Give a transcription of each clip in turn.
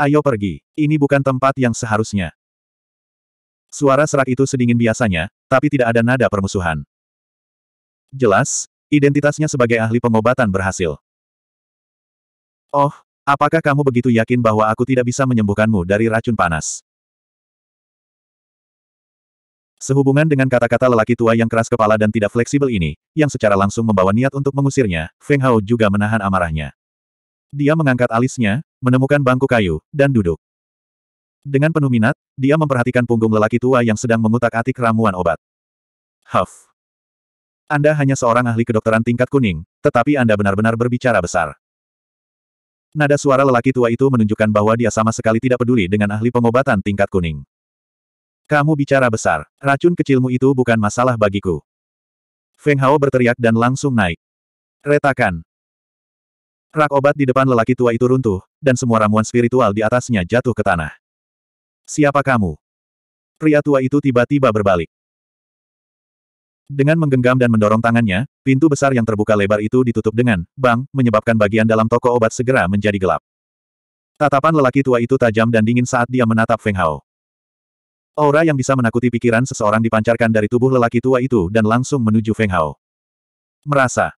Ayo pergi, ini bukan tempat yang seharusnya. Suara serak itu sedingin biasanya, tapi tidak ada nada permusuhan. Jelas, identitasnya sebagai ahli pengobatan berhasil. Oh, apakah kamu begitu yakin bahwa aku tidak bisa menyembuhkanmu dari racun panas? Sehubungan dengan kata-kata lelaki tua yang keras kepala dan tidak fleksibel ini, yang secara langsung membawa niat untuk mengusirnya, Feng Hao juga menahan amarahnya. Dia mengangkat alisnya, menemukan bangku kayu, dan duduk. Dengan penuh minat, dia memperhatikan punggung lelaki tua yang sedang mengutak-atik ramuan obat. Huff. Anda hanya seorang ahli kedokteran tingkat kuning, tetapi Anda benar-benar berbicara besar. Nada suara lelaki tua itu menunjukkan bahwa dia sama sekali tidak peduli dengan ahli pengobatan tingkat kuning. Kamu bicara besar, racun kecilmu itu bukan masalah bagiku. Feng Hao berteriak dan langsung naik. Retakan, Rak obat di depan lelaki tua itu runtuh, dan semua ramuan spiritual di atasnya jatuh ke tanah. Siapa kamu? Pria tua itu tiba-tiba berbalik. Dengan menggenggam dan mendorong tangannya, pintu besar yang terbuka lebar itu ditutup dengan bang, menyebabkan bagian dalam toko obat segera menjadi gelap. Tatapan lelaki tua itu tajam dan dingin saat dia menatap Feng Hao. Aura yang bisa menakuti pikiran seseorang dipancarkan dari tubuh lelaki tua itu dan langsung menuju Feng Hao. Merasa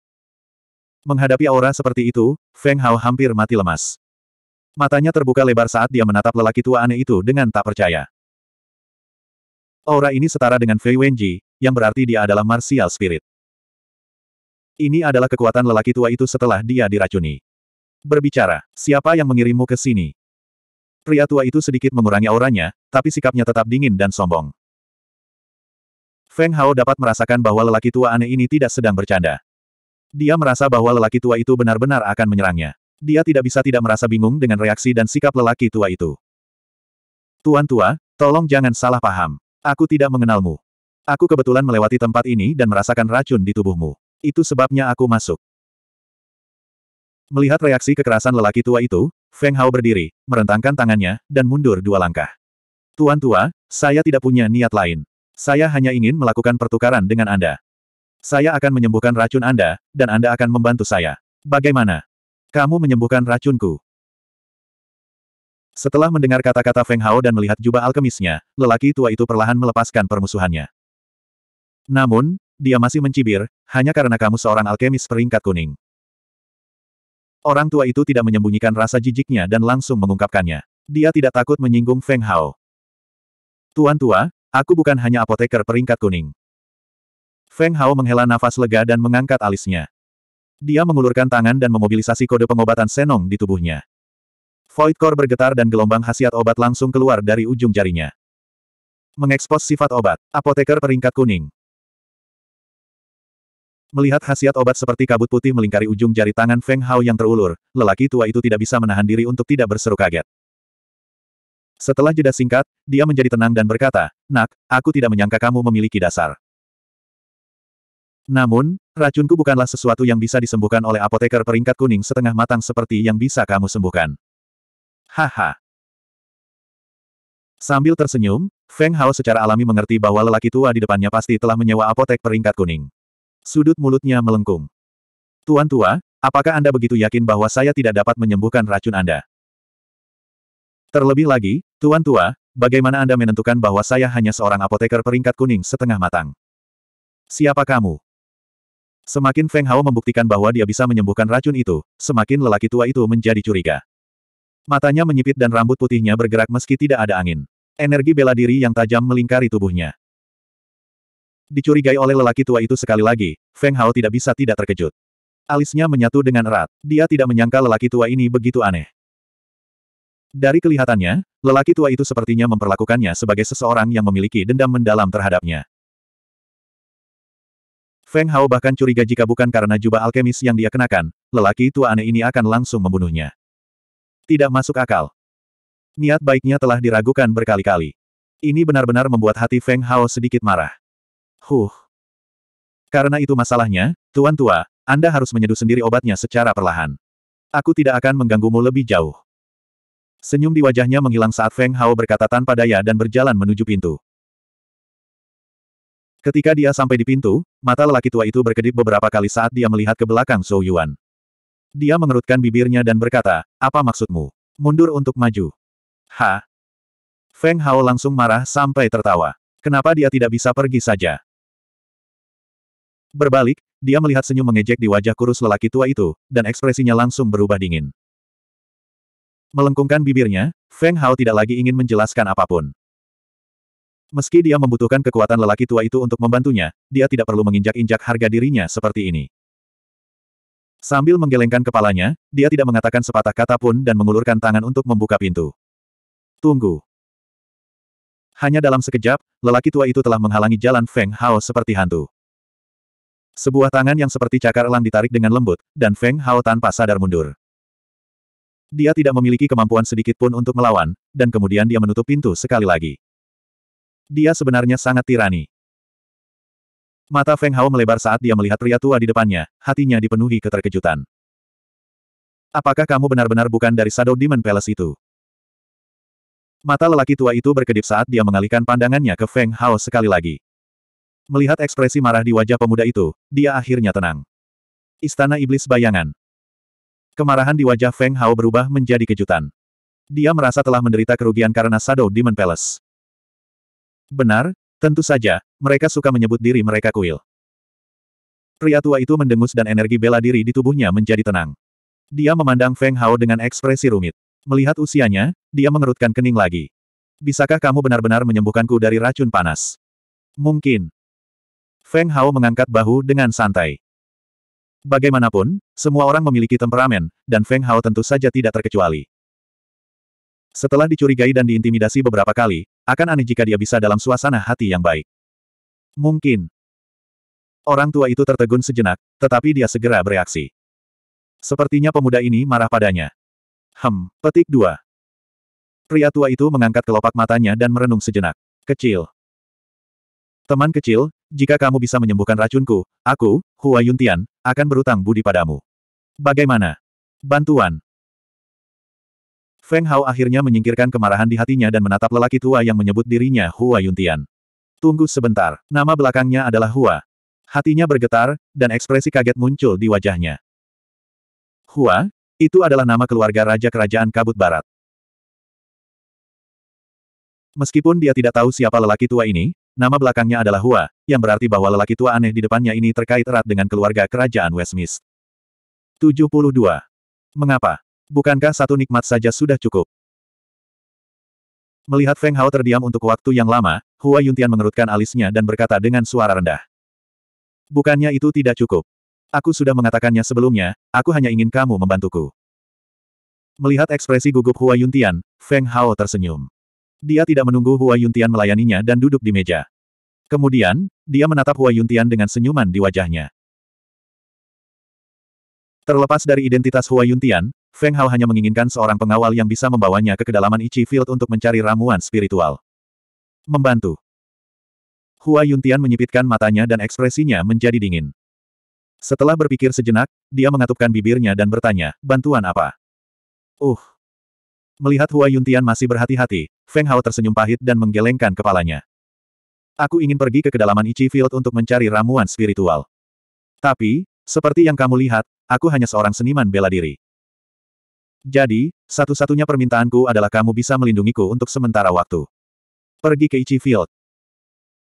Menghadapi aura seperti itu, Feng Hao hampir mati lemas. Matanya terbuka lebar saat dia menatap lelaki tua aneh itu dengan tak percaya. Aura ini setara dengan Fei Wenji, yang berarti dia adalah martial spirit. Ini adalah kekuatan lelaki tua itu setelah dia diracuni. Berbicara, siapa yang mengirimmu ke sini? Pria tua itu sedikit mengurangi auranya, tapi sikapnya tetap dingin dan sombong. Feng Hao dapat merasakan bahwa lelaki tua aneh ini tidak sedang bercanda. Dia merasa bahwa lelaki tua itu benar-benar akan menyerangnya. Dia tidak bisa tidak merasa bingung dengan reaksi dan sikap lelaki tua itu. Tuan tua, tolong jangan salah paham. Aku tidak mengenalmu. Aku kebetulan melewati tempat ini dan merasakan racun di tubuhmu. Itu sebabnya aku masuk. Melihat reaksi kekerasan lelaki tua itu, Feng Hao berdiri, merentangkan tangannya, dan mundur dua langkah. Tuan tua, saya tidak punya niat lain. Saya hanya ingin melakukan pertukaran dengan Anda. Saya akan menyembuhkan racun Anda, dan Anda akan membantu saya. Bagaimana? Kamu menyembuhkan racunku. Setelah mendengar kata-kata Feng Hao dan melihat jubah alkemisnya, lelaki tua itu perlahan melepaskan permusuhannya. Namun, dia masih mencibir, hanya karena kamu seorang alkemis peringkat kuning. Orang tua itu tidak menyembunyikan rasa jijiknya dan langsung mengungkapkannya. Dia tidak takut menyinggung Feng Hao. Tuan tua, aku bukan hanya apoteker peringkat kuning. Feng Hao menghela nafas lega dan mengangkat alisnya. Dia mengulurkan tangan dan memobilisasi kode pengobatan Senong di tubuhnya. Void Core bergetar dan gelombang khasiat obat langsung keluar dari ujung jarinya. Mengekspos sifat obat, apoteker peringkat kuning. Melihat khasiat obat seperti kabut putih melingkari ujung jari tangan Feng Hao yang terulur, lelaki tua itu tidak bisa menahan diri untuk tidak berseru kaget. Setelah jeda singkat, dia menjadi tenang dan berkata, Nak, aku tidak menyangka kamu memiliki dasar. Namun, racunku bukanlah sesuatu yang bisa disembuhkan oleh apoteker peringkat kuning setengah matang seperti yang bisa kamu sembuhkan. Haha. Sambil tersenyum, Feng Hao secara alami mengerti bahwa lelaki tua di depannya pasti telah menyewa apotek peringkat kuning. Sudut mulutnya melengkung. Tuan tua, apakah Anda begitu yakin bahwa saya tidak dapat menyembuhkan racun Anda? Terlebih lagi, Tuan tua, bagaimana Anda menentukan bahwa saya hanya seorang apoteker peringkat kuning setengah matang? Siapa kamu? Semakin Feng Hao membuktikan bahwa dia bisa menyembuhkan racun itu, semakin lelaki tua itu menjadi curiga. Matanya menyipit dan rambut putihnya bergerak meski tidak ada angin. Energi bela diri yang tajam melingkari tubuhnya. Dicurigai oleh lelaki tua itu sekali lagi, Feng Hao tidak bisa tidak terkejut. Alisnya menyatu dengan erat. Dia tidak menyangka lelaki tua ini begitu aneh. Dari kelihatannya, lelaki tua itu sepertinya memperlakukannya sebagai seseorang yang memiliki dendam mendalam terhadapnya. Feng Hao bahkan curiga jika bukan karena jubah alkemis yang dia kenakan, lelaki tua aneh ini akan langsung membunuhnya. Tidak masuk akal. Niat baiknya telah diragukan berkali-kali. Ini benar-benar membuat hati Feng Hao sedikit marah. Huh. Karena itu masalahnya, Tuan Tua, Anda harus menyeduh sendiri obatnya secara perlahan. Aku tidak akan mengganggumu lebih jauh. Senyum di wajahnya menghilang saat Feng Hao berkata tanpa daya dan berjalan menuju pintu. Ketika dia sampai di pintu, mata lelaki tua itu berkedip beberapa kali saat dia melihat ke belakang Zhou Yuan. Dia mengerutkan bibirnya dan berkata, apa maksudmu? Mundur untuk maju. Ha? Feng Hao langsung marah sampai tertawa. Kenapa dia tidak bisa pergi saja? Berbalik, dia melihat senyum mengejek di wajah kurus lelaki tua itu, dan ekspresinya langsung berubah dingin. Melengkungkan bibirnya, Feng Hao tidak lagi ingin menjelaskan apapun. Meski dia membutuhkan kekuatan lelaki tua itu untuk membantunya, dia tidak perlu menginjak-injak harga dirinya seperti ini. Sambil menggelengkan kepalanya, dia tidak mengatakan sepatah kata pun dan mengulurkan tangan untuk membuka pintu. Tunggu. Hanya dalam sekejap, lelaki tua itu telah menghalangi jalan Feng Hao seperti hantu. Sebuah tangan yang seperti cakar elang ditarik dengan lembut, dan Feng Hao tanpa sadar mundur. Dia tidak memiliki kemampuan sedikit pun untuk melawan, dan kemudian dia menutup pintu sekali lagi. Dia sebenarnya sangat tirani. Mata Feng Hao melebar saat dia melihat pria tua di depannya, hatinya dipenuhi keterkejutan. Apakah kamu benar-benar bukan dari Shadow Demon Palace itu? Mata lelaki tua itu berkedip saat dia mengalihkan pandangannya ke Feng Hao sekali lagi. Melihat ekspresi marah di wajah pemuda itu, dia akhirnya tenang. Istana Iblis Bayangan Kemarahan di wajah Feng Hao berubah menjadi kejutan. Dia merasa telah menderita kerugian karena Shadow Demon Palace. Benar, tentu saja, mereka suka menyebut diri mereka kuil. Pria tua itu mendengus dan energi bela diri di tubuhnya menjadi tenang. Dia memandang Feng Hao dengan ekspresi rumit. Melihat usianya, dia mengerutkan kening lagi. Bisakah kamu benar-benar menyembuhkanku dari racun panas? Mungkin. Feng Hao mengangkat bahu dengan santai. Bagaimanapun, semua orang memiliki temperamen, dan Feng Hao tentu saja tidak terkecuali. Setelah dicurigai dan diintimidasi beberapa kali, akan aneh jika dia bisa dalam suasana hati yang baik. Mungkin. Orang tua itu tertegun sejenak, tetapi dia segera bereaksi. Sepertinya pemuda ini marah padanya. Hem, petik dua. Pria tua itu mengangkat kelopak matanya dan merenung sejenak. Kecil. Teman kecil, jika kamu bisa menyembuhkan racunku, aku, Hua Yuntian, akan berutang budi padamu. Bagaimana? Bantuan. Feng Hao akhirnya menyingkirkan kemarahan di hatinya dan menatap lelaki tua yang menyebut dirinya Hua Yuntian. Tunggu sebentar, nama belakangnya adalah Hua. Hatinya bergetar, dan ekspresi kaget muncul di wajahnya. Hua, itu adalah nama keluarga Raja Kerajaan Kabut Barat. Meskipun dia tidak tahu siapa lelaki tua ini, nama belakangnya adalah Hua, yang berarti bahwa lelaki tua aneh di depannya ini terkait erat dengan keluarga Kerajaan Westmist. 72. Mengapa? Bukankah satu nikmat saja sudah cukup? Melihat Feng Hao terdiam untuk waktu yang lama, Hua Yuntian mengerutkan alisnya dan berkata dengan suara rendah. Bukannya itu tidak cukup. Aku sudah mengatakannya sebelumnya, aku hanya ingin kamu membantuku. Melihat ekspresi gugup Hua Yuntian, Feng Hao tersenyum. Dia tidak menunggu Hua Yuntian melayaninya dan duduk di meja. Kemudian, dia menatap Hua Yuntian dengan senyuman di wajahnya. Terlepas dari identitas Hua Yuntian, Feng Hao hanya menginginkan seorang pengawal yang bisa membawanya ke kedalaman Ichi Field untuk mencari ramuan spiritual. Membantu. Hua Yuntian menyipitkan matanya dan ekspresinya menjadi dingin. Setelah berpikir sejenak, dia mengatupkan bibirnya dan bertanya, bantuan apa? Uh. Melihat Hua Yuntian masih berhati-hati, Feng Hao tersenyum pahit dan menggelengkan kepalanya. Aku ingin pergi ke kedalaman Ichi Field untuk mencari ramuan spiritual. Tapi, seperti yang kamu lihat, aku hanya seorang seniman bela diri. Jadi, satu-satunya permintaanku adalah kamu bisa melindungiku untuk sementara waktu. Pergi ke Ichi Field.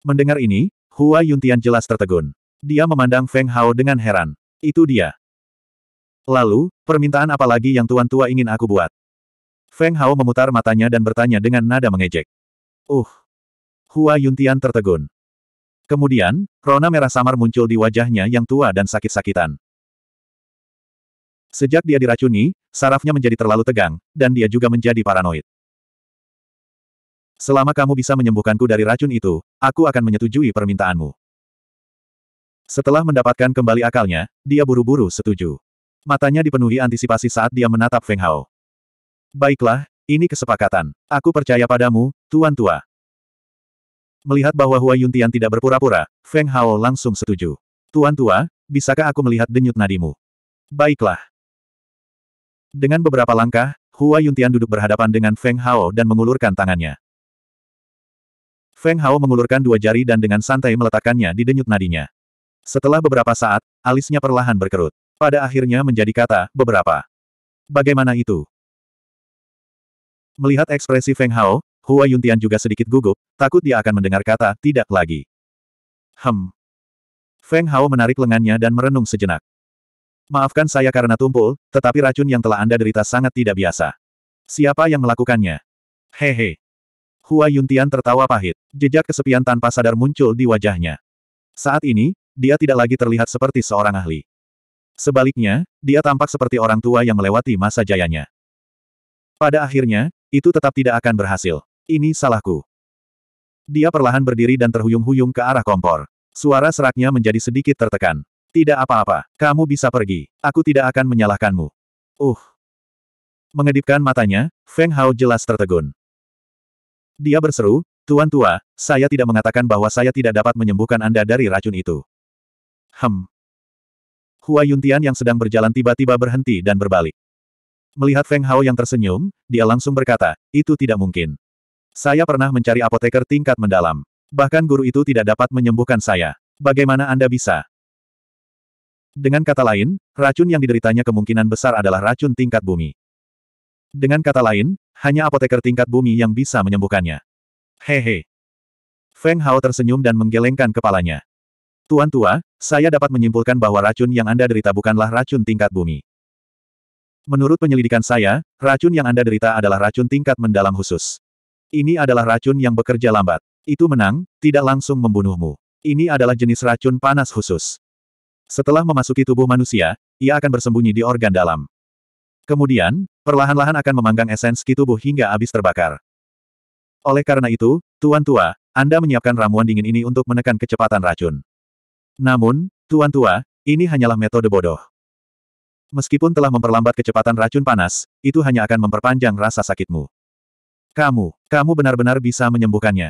Mendengar ini, Hua Yuntian jelas tertegun. Dia memandang Feng Hao dengan heran. Itu dia. Lalu, permintaan apa lagi yang tuan tua ingin aku buat? Feng Hao memutar matanya dan bertanya dengan nada mengejek. Uh. Hua Yuntian tertegun. Kemudian, rona merah samar muncul di wajahnya yang tua dan sakit-sakitan. Sejak dia diracuni, sarafnya menjadi terlalu tegang, dan dia juga menjadi paranoid. Selama kamu bisa menyembuhkanku dari racun itu, aku akan menyetujui permintaanmu. Setelah mendapatkan kembali akalnya, dia buru-buru setuju. Matanya dipenuhi antisipasi saat dia menatap Feng Hao. Baiklah, ini kesepakatan. Aku percaya padamu, Tuan Tua. Melihat bahwa Hua Yuntian tidak berpura-pura, Feng Hao langsung setuju. Tuan Tua, bisakah aku melihat denyut nadimu? Baiklah. Dengan beberapa langkah, Hua Yuntian duduk berhadapan dengan Feng Hao dan mengulurkan tangannya. Feng Hao mengulurkan dua jari dan dengan santai meletakkannya di denyut nadinya. Setelah beberapa saat, alisnya perlahan berkerut. Pada akhirnya menjadi kata, beberapa. Bagaimana itu? Melihat ekspresi Feng Hao, Hua Yuntian juga sedikit gugup, takut dia akan mendengar kata, tidak lagi. Hem. Feng Hao menarik lengannya dan merenung sejenak. Maafkan saya karena tumpul, tetapi racun yang telah Anda derita sangat tidak biasa. Siapa yang melakukannya? Hehe. Hua Yuntian tertawa pahit. Jejak kesepian tanpa sadar muncul di wajahnya. Saat ini, dia tidak lagi terlihat seperti seorang ahli. Sebaliknya, dia tampak seperti orang tua yang melewati masa jayanya. Pada akhirnya, itu tetap tidak akan berhasil. Ini salahku. Dia perlahan berdiri dan terhuyung-huyung ke arah kompor. Suara seraknya menjadi sedikit tertekan. Tidak apa-apa, kamu bisa pergi. Aku tidak akan menyalahkanmu. Uh. Mengedipkan matanya, Feng Hao jelas tertegun. Dia berseru, Tuan tua, saya tidak mengatakan bahwa saya tidak dapat menyembuhkan Anda dari racun itu. Hem. Hua Yuntian yang sedang berjalan tiba-tiba berhenti dan berbalik. Melihat Feng Hao yang tersenyum, dia langsung berkata, itu tidak mungkin. Saya pernah mencari apoteker tingkat mendalam. Bahkan guru itu tidak dapat menyembuhkan saya. Bagaimana Anda bisa? Dengan kata lain, racun yang dideritanya kemungkinan besar adalah racun tingkat bumi. Dengan kata lain, hanya apoteker tingkat bumi yang bisa menyembuhkannya. Hehe. Feng Hao tersenyum dan menggelengkan kepalanya. Tuan tua, saya dapat menyimpulkan bahwa racun yang Anda derita bukanlah racun tingkat bumi. Menurut penyelidikan saya, racun yang Anda derita adalah racun tingkat mendalam khusus. Ini adalah racun yang bekerja lambat. Itu menang, tidak langsung membunuhmu. Ini adalah jenis racun panas khusus. Setelah memasuki tubuh manusia, ia akan bersembunyi di organ dalam. Kemudian, perlahan-lahan akan memanggang esens ki tubuh hingga habis terbakar. Oleh karena itu, Tuan Tua, Anda menyiapkan ramuan dingin ini untuk menekan kecepatan racun. Namun, Tuan Tua, ini hanyalah metode bodoh. Meskipun telah memperlambat kecepatan racun panas, itu hanya akan memperpanjang rasa sakitmu. Kamu, kamu benar-benar bisa menyembuhkannya.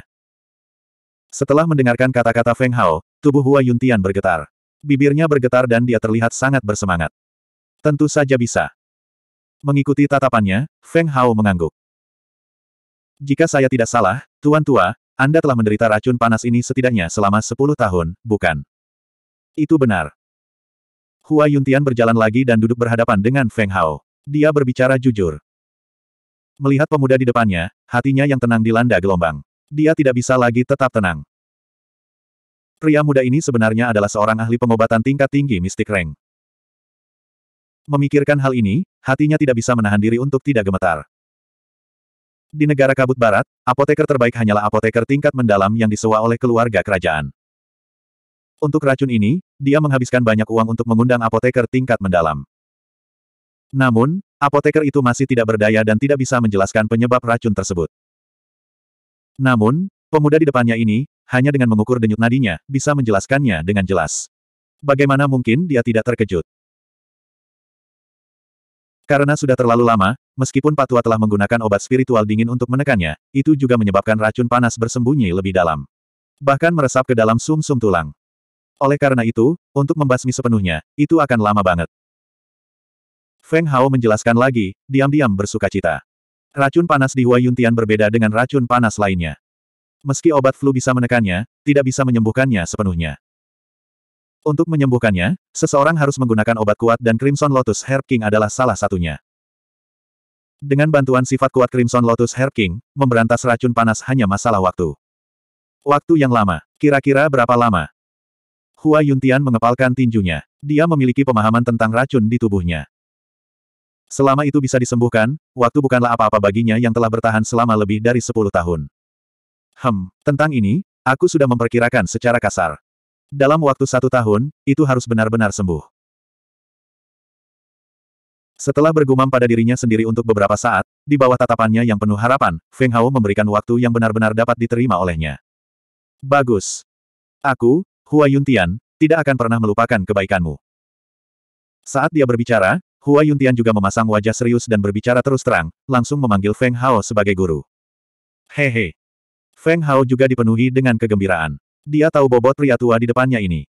Setelah mendengarkan kata-kata Feng Hao, tubuh Hua Yuntian bergetar. Bibirnya bergetar dan dia terlihat sangat bersemangat. Tentu saja bisa. Mengikuti tatapannya, Feng Hao mengangguk. Jika saya tidak salah, Tuan Tua, Anda telah menderita racun panas ini setidaknya selama 10 tahun, bukan? Itu benar. Hua Yuntian berjalan lagi dan duduk berhadapan dengan Feng Hao. Dia berbicara jujur. Melihat pemuda di depannya, hatinya yang tenang dilanda gelombang. Dia tidak bisa lagi tetap tenang. Pria muda ini sebenarnya adalah seorang ahli pengobatan tingkat tinggi mistik Reng. Memikirkan hal ini, hatinya tidak bisa menahan diri untuk tidak gemetar. Di negara kabut barat, apoteker terbaik hanyalah apoteker tingkat mendalam yang disewa oleh keluarga kerajaan. Untuk racun ini, dia menghabiskan banyak uang untuk mengundang apoteker tingkat mendalam. Namun, apoteker itu masih tidak berdaya dan tidak bisa menjelaskan penyebab racun tersebut. Namun, pemuda di depannya ini, hanya dengan mengukur denyut nadinya, bisa menjelaskannya dengan jelas. Bagaimana mungkin dia tidak terkejut? Karena sudah terlalu lama, meskipun Patua telah menggunakan obat spiritual dingin untuk menekannya, itu juga menyebabkan racun panas bersembunyi lebih dalam. Bahkan meresap ke dalam sumsum sum tulang. Oleh karena itu, untuk membasmi sepenuhnya, itu akan lama banget. Feng Hao menjelaskan lagi, diam-diam bersuka cita. Racun panas di Hua Yuntian berbeda dengan racun panas lainnya meski obat flu bisa menekannya, tidak bisa menyembuhkannya sepenuhnya. Untuk menyembuhkannya, seseorang harus menggunakan obat kuat dan Crimson Lotus Herb King adalah salah satunya. Dengan bantuan sifat kuat Crimson Lotus Herb King, memberantas racun panas hanya masalah waktu. Waktu yang lama. Kira-kira berapa lama? Hua Yuntian mengepalkan tinjunya. Dia memiliki pemahaman tentang racun di tubuhnya. Selama itu bisa disembuhkan, waktu bukanlah apa-apa baginya yang telah bertahan selama lebih dari 10 tahun. Hem, tentang ini, aku sudah memperkirakan secara kasar. Dalam waktu satu tahun, itu harus benar-benar sembuh. Setelah bergumam pada dirinya sendiri untuk beberapa saat, di bawah tatapannya yang penuh harapan, Feng Hao memberikan waktu yang benar-benar dapat diterima olehnya. Bagus. Aku, Hua Yuntian, tidak akan pernah melupakan kebaikanmu. Saat dia berbicara, Hua Yuntian juga memasang wajah serius dan berbicara terus terang, langsung memanggil Feng Hao sebagai guru. Hehe. Feng Hao juga dipenuhi dengan kegembiraan. Dia tahu bobot pria tua di depannya ini.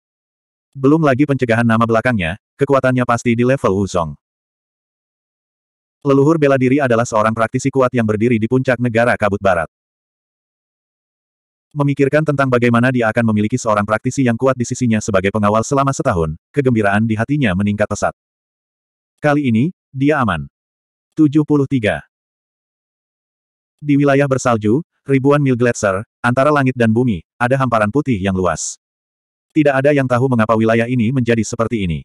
Belum lagi pencegahan nama belakangnya, kekuatannya pasti di level Wuzong. Leluhur bela diri adalah seorang praktisi kuat yang berdiri di puncak negara kabut barat. Memikirkan tentang bagaimana dia akan memiliki seorang praktisi yang kuat di sisinya sebagai pengawal selama setahun, kegembiraan di hatinya meningkat pesat. Kali ini, dia aman. 73. Di wilayah bersalju, ribuan mil gletser, antara langit dan bumi, ada hamparan putih yang luas. Tidak ada yang tahu mengapa wilayah ini menjadi seperti ini.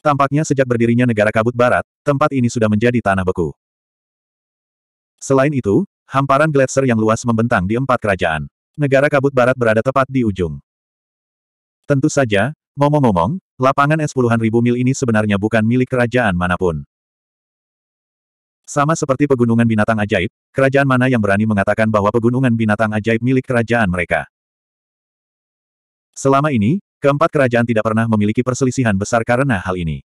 Tampaknya sejak berdirinya negara kabut barat, tempat ini sudah menjadi tanah beku. Selain itu, hamparan gletser yang luas membentang di empat kerajaan. Negara kabut barat berada tepat di ujung. Tentu saja, ngomong-ngomong, lapangan es puluhan ribu mil ini sebenarnya bukan milik kerajaan manapun. Sama seperti pegunungan binatang ajaib, kerajaan mana yang berani mengatakan bahwa pegunungan binatang ajaib milik kerajaan mereka? Selama ini, keempat kerajaan tidak pernah memiliki perselisihan besar karena hal ini.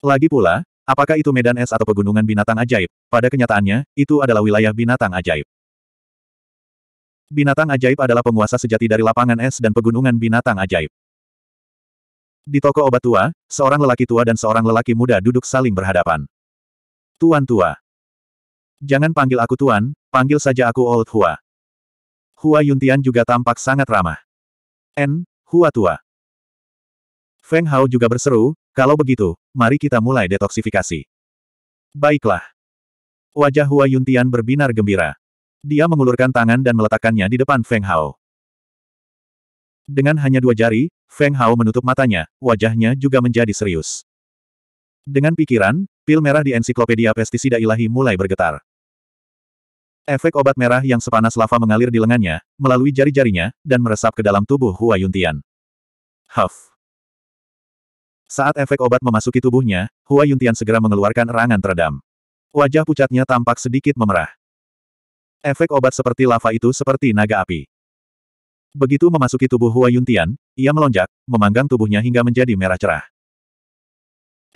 Lagi pula, apakah itu medan es atau pegunungan binatang ajaib? Pada kenyataannya, itu adalah wilayah binatang ajaib. Binatang ajaib adalah penguasa sejati dari lapangan es dan pegunungan binatang ajaib. Di toko obat tua, seorang lelaki tua dan seorang lelaki muda duduk saling berhadapan. Tuan tua. Jangan panggil aku tuan, panggil saja aku Old Hua. Hua Yuntian juga tampak sangat ramah. N, Hua tua. Feng Hao juga berseru, kalau begitu, mari kita mulai detoksifikasi. Baiklah. Wajah Hua Yuntian berbinar gembira. Dia mengulurkan tangan dan meletakkannya di depan Feng Hao. Dengan hanya dua jari, Feng Hao menutup matanya, wajahnya juga menjadi serius. Dengan pikiran, pil merah di ensiklopedia pestisida ilahi mulai bergetar. Efek obat merah yang sepanas lava mengalir di lengannya, melalui jari-jarinya, dan meresap ke dalam tubuh Hua Yuntian. Huff. Saat efek obat memasuki tubuhnya, Hua Yuntian segera mengeluarkan erangan teredam. Wajah pucatnya tampak sedikit memerah. Efek obat seperti lava itu seperti naga api. Begitu memasuki tubuh Hua Yuntian, ia melonjak, memanggang tubuhnya hingga menjadi merah cerah.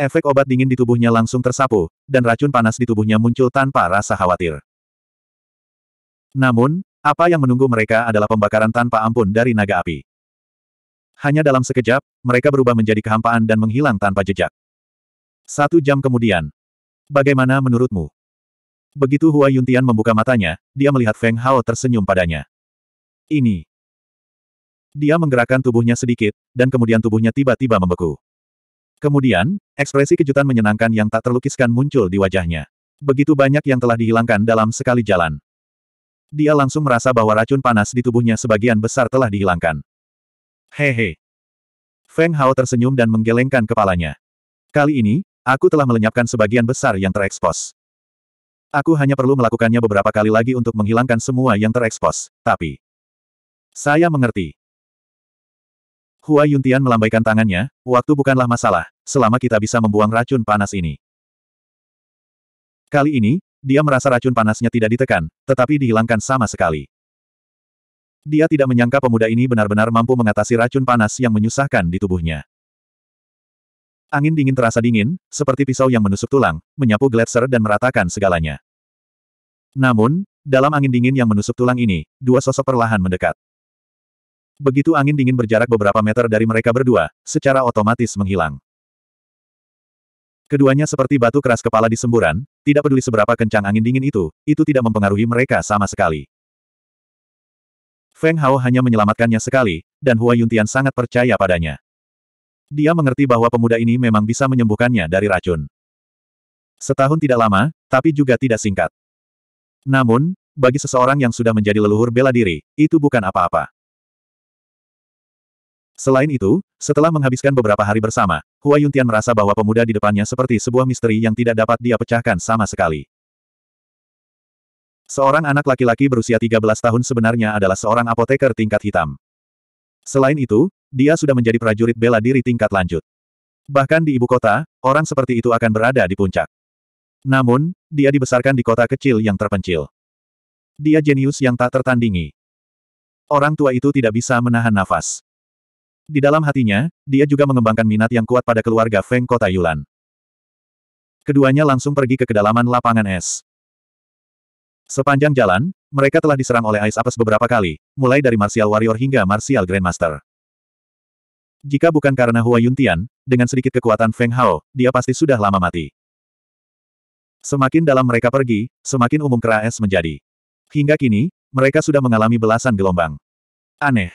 Efek obat dingin di tubuhnya langsung tersapu, dan racun panas di tubuhnya muncul tanpa rasa khawatir. Namun, apa yang menunggu mereka adalah pembakaran tanpa ampun dari naga api. Hanya dalam sekejap, mereka berubah menjadi kehampaan dan menghilang tanpa jejak. Satu jam kemudian. Bagaimana menurutmu? Begitu Hua Yuntian membuka matanya, dia melihat Feng Hao tersenyum padanya. Ini. Dia menggerakkan tubuhnya sedikit, dan kemudian tubuhnya tiba-tiba membeku. Kemudian, ekspresi kejutan menyenangkan yang tak terlukiskan muncul di wajahnya. Begitu banyak yang telah dihilangkan dalam sekali jalan. Dia langsung merasa bahwa racun panas di tubuhnya sebagian besar telah dihilangkan. Hehe. Feng Hao tersenyum dan menggelengkan kepalanya. Kali ini, aku telah melenyapkan sebagian besar yang terekspos. Aku hanya perlu melakukannya beberapa kali lagi untuk menghilangkan semua yang terekspos, tapi... Saya mengerti. Hua Yuntian melambaikan tangannya, waktu bukanlah masalah, selama kita bisa membuang racun panas ini. Kali ini, dia merasa racun panasnya tidak ditekan, tetapi dihilangkan sama sekali. Dia tidak menyangka pemuda ini benar-benar mampu mengatasi racun panas yang menyusahkan di tubuhnya. Angin dingin terasa dingin, seperti pisau yang menusuk tulang, menyapu gletser dan meratakan segalanya. Namun, dalam angin dingin yang menusuk tulang ini, dua sosok perlahan mendekat. Begitu angin dingin berjarak beberapa meter dari mereka berdua, secara otomatis menghilang. Keduanya seperti batu keras kepala di semburan, tidak peduli seberapa kencang angin dingin itu, itu tidak mempengaruhi mereka sama sekali. Feng Hao hanya menyelamatkannya sekali, dan Hua Yuntian sangat percaya padanya. Dia mengerti bahwa pemuda ini memang bisa menyembuhkannya dari racun. Setahun tidak lama, tapi juga tidak singkat. Namun, bagi seseorang yang sudah menjadi leluhur bela diri, itu bukan apa-apa. Selain itu, setelah menghabiskan beberapa hari bersama, Hua Yuntian merasa bahwa pemuda di depannya seperti sebuah misteri yang tidak dapat dia pecahkan sama sekali. Seorang anak laki-laki berusia 13 tahun sebenarnya adalah seorang apoteker tingkat hitam. Selain itu, dia sudah menjadi prajurit bela diri tingkat lanjut. Bahkan di ibu kota, orang seperti itu akan berada di puncak. Namun, dia dibesarkan di kota kecil yang terpencil. Dia jenius yang tak tertandingi. Orang tua itu tidak bisa menahan nafas. Di dalam hatinya, dia juga mengembangkan minat yang kuat pada keluarga Feng Kota Yulan. Keduanya langsung pergi ke kedalaman lapangan es. Sepanjang jalan, mereka telah diserang oleh Ice Apes beberapa kali, mulai dari Martial Warrior hingga Martial Grandmaster. Jika bukan karena Hua Yuntian, dengan sedikit kekuatan Feng Hao, dia pasti sudah lama mati. Semakin dalam mereka pergi, semakin umum kera es menjadi. Hingga kini, mereka sudah mengalami belasan gelombang. Aneh.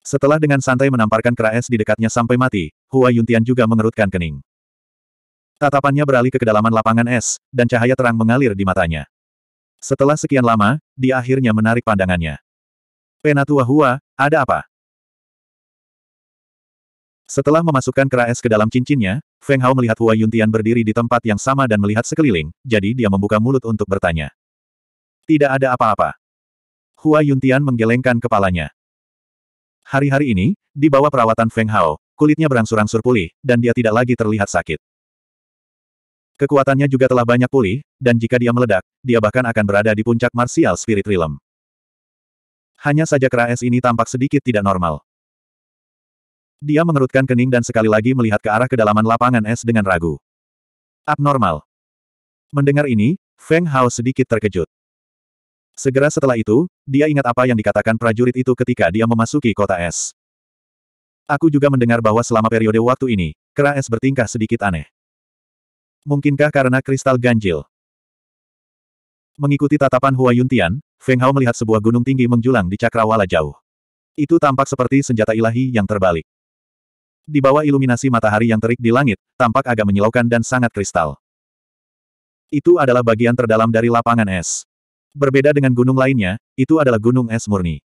Setelah dengan santai menamparkan kera es di dekatnya sampai mati, Hua Yuntian juga mengerutkan kening. Tatapannya beralih ke kedalaman lapangan es, dan cahaya terang mengalir di matanya. Setelah sekian lama, dia akhirnya menarik pandangannya. Penatua Hua, ada apa? Setelah memasukkan kera es ke dalam cincinnya, Feng Hao melihat Hua Yuntian berdiri di tempat yang sama dan melihat sekeliling, jadi dia membuka mulut untuk bertanya. Tidak ada apa-apa. Hua Yuntian menggelengkan kepalanya. Hari-hari ini, di bawah perawatan Feng Hao, kulitnya berangsur-angsur pulih, dan dia tidak lagi terlihat sakit. Kekuatannya juga telah banyak pulih, dan jika dia meledak, dia bahkan akan berada di puncak Martial Spirit Realm. Hanya saja kera es ini tampak sedikit tidak normal. Dia mengerutkan kening dan sekali lagi melihat ke arah kedalaman lapangan es dengan ragu. Abnormal. Mendengar ini, Feng Hao sedikit terkejut. Segera setelah itu, dia ingat apa yang dikatakan prajurit itu ketika dia memasuki kota es. Aku juga mendengar bahwa selama periode waktu ini, Kera es bertingkah sedikit aneh. Mungkinkah karena kristal ganjil? Mengikuti tatapan Hua Yuntian, Feng Hao melihat sebuah gunung tinggi menjulang di cakrawala jauh. Itu tampak seperti senjata ilahi yang terbalik. Di bawah iluminasi matahari yang terik di langit, tampak agak menyilaukan dan sangat kristal. Itu adalah bagian terdalam dari lapangan es. Berbeda dengan gunung lainnya, itu adalah gunung es murni.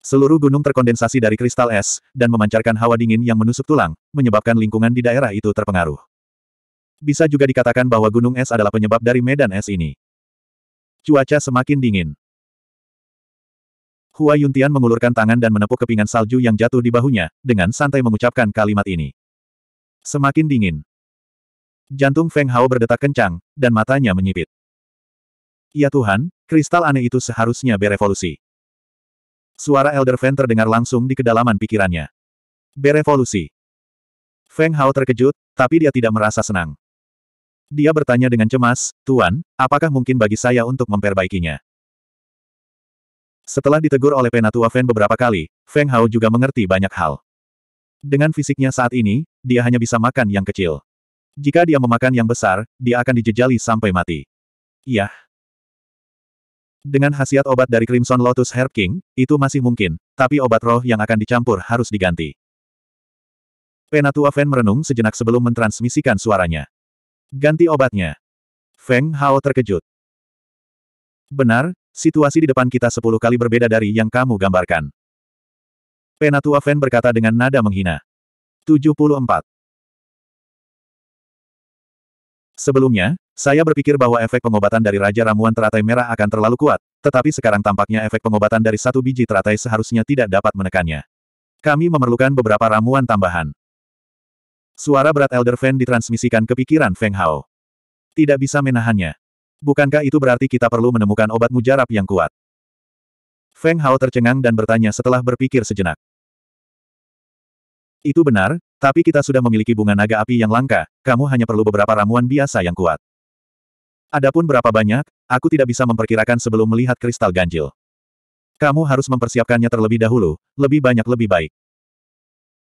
Seluruh gunung terkondensasi dari kristal es, dan memancarkan hawa dingin yang menusuk tulang, menyebabkan lingkungan di daerah itu terpengaruh. Bisa juga dikatakan bahwa gunung es adalah penyebab dari medan es ini. Cuaca semakin dingin. Hua Yuntian mengulurkan tangan dan menepuk kepingan salju yang jatuh di bahunya, dengan santai mengucapkan kalimat ini. Semakin dingin. Jantung Feng Hao berdetak kencang, dan matanya menyipit. Ya Tuhan, kristal aneh itu seharusnya berevolusi. Suara Elder Fan terdengar langsung di kedalaman pikirannya. Berevolusi. Feng Hao terkejut, tapi dia tidak merasa senang. Dia bertanya dengan cemas, Tuan, apakah mungkin bagi saya untuk memperbaikinya? Setelah ditegur oleh Penatua Fan beberapa kali, Feng Hao juga mengerti banyak hal. Dengan fisiknya saat ini, dia hanya bisa makan yang kecil. Jika dia memakan yang besar, dia akan dijejali sampai mati. Yah. Dengan khasiat obat dari Crimson Lotus Herb King, itu masih mungkin, tapi obat roh yang akan dicampur harus diganti. Penatua Feng merenung sejenak sebelum mentransmisikan suaranya. Ganti obatnya. Feng Hao terkejut. Benar, situasi di depan kita sepuluh kali berbeda dari yang kamu gambarkan. Penatua Feng berkata dengan nada menghina. 74. Sebelumnya, saya berpikir bahwa efek pengobatan dari Raja Ramuan Teratai Merah akan terlalu kuat, tetapi sekarang tampaknya efek pengobatan dari satu biji teratai seharusnya tidak dapat menekannya. Kami memerlukan beberapa ramuan tambahan. Suara berat Elder Fan ditransmisikan ke pikiran Feng Hao. Tidak bisa menahannya. Bukankah itu berarti kita perlu menemukan obat mujarab yang kuat? Feng Hao tercengang dan bertanya setelah berpikir sejenak. Itu benar, tapi kita sudah memiliki bunga naga api yang langka, kamu hanya perlu beberapa ramuan biasa yang kuat. Adapun berapa banyak, aku tidak bisa memperkirakan sebelum melihat kristal ganjil. Kamu harus mempersiapkannya terlebih dahulu, lebih banyak lebih baik.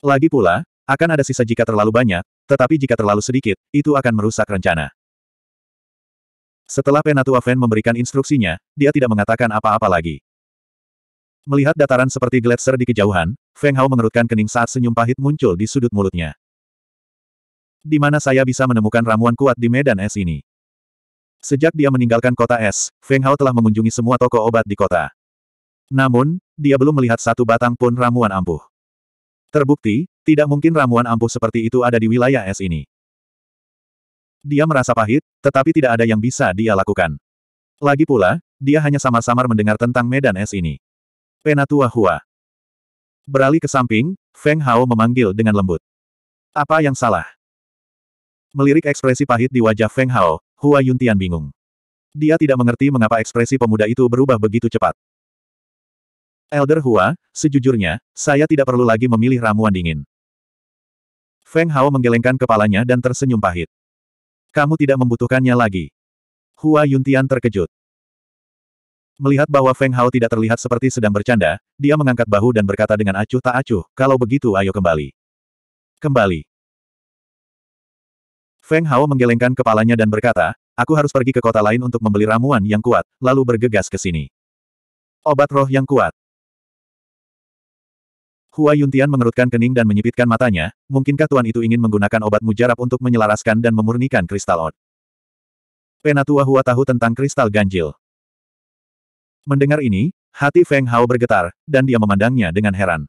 Lagi pula, akan ada sisa jika terlalu banyak, tetapi jika terlalu sedikit, itu akan merusak rencana. Setelah Penatua Fen memberikan instruksinya, dia tidak mengatakan apa-apa lagi. Melihat dataran seperti gletser di kejauhan, Feng Hao mengerutkan kening saat senyum pahit muncul di sudut mulutnya. Di mana saya bisa menemukan ramuan kuat di medan es ini? Sejak dia meninggalkan kota S, Feng Hao telah mengunjungi semua toko obat di kota. Namun, dia belum melihat satu batang pun ramuan ampuh. Terbukti, tidak mungkin ramuan ampuh seperti itu ada di wilayah S ini. Dia merasa pahit, tetapi tidak ada yang bisa dia lakukan. Lagi pula, dia hanya samar-samar mendengar tentang medan es ini. Penatua Hua. Beralih ke samping, Feng Hao memanggil dengan lembut. Apa yang salah? Melirik ekspresi pahit di wajah Feng Hao, Hua Yuntian bingung. Dia tidak mengerti mengapa ekspresi pemuda itu berubah begitu cepat. Elder Hua, sejujurnya, saya tidak perlu lagi memilih ramuan dingin. Feng Hao menggelengkan kepalanya dan tersenyum pahit. Kamu tidak membutuhkannya lagi. Hua Yuntian terkejut. Melihat bahwa Feng Hao tidak terlihat seperti sedang bercanda, dia mengangkat bahu dan berkata dengan acuh tak acuh, kalau begitu ayo kembali. Kembali. Feng Hao menggelengkan kepalanya dan berkata, aku harus pergi ke kota lain untuk membeli ramuan yang kuat, lalu bergegas ke sini. Obat roh yang kuat. Hua Yuntian mengerutkan kening dan menyipitkan matanya, mungkinkah tuan itu ingin menggunakan obat mujarab untuk menyelaraskan dan memurnikan kristal od? Penatua Hua tahu tentang kristal ganjil. Mendengar ini, hati Feng Hao bergetar, dan dia memandangnya dengan heran.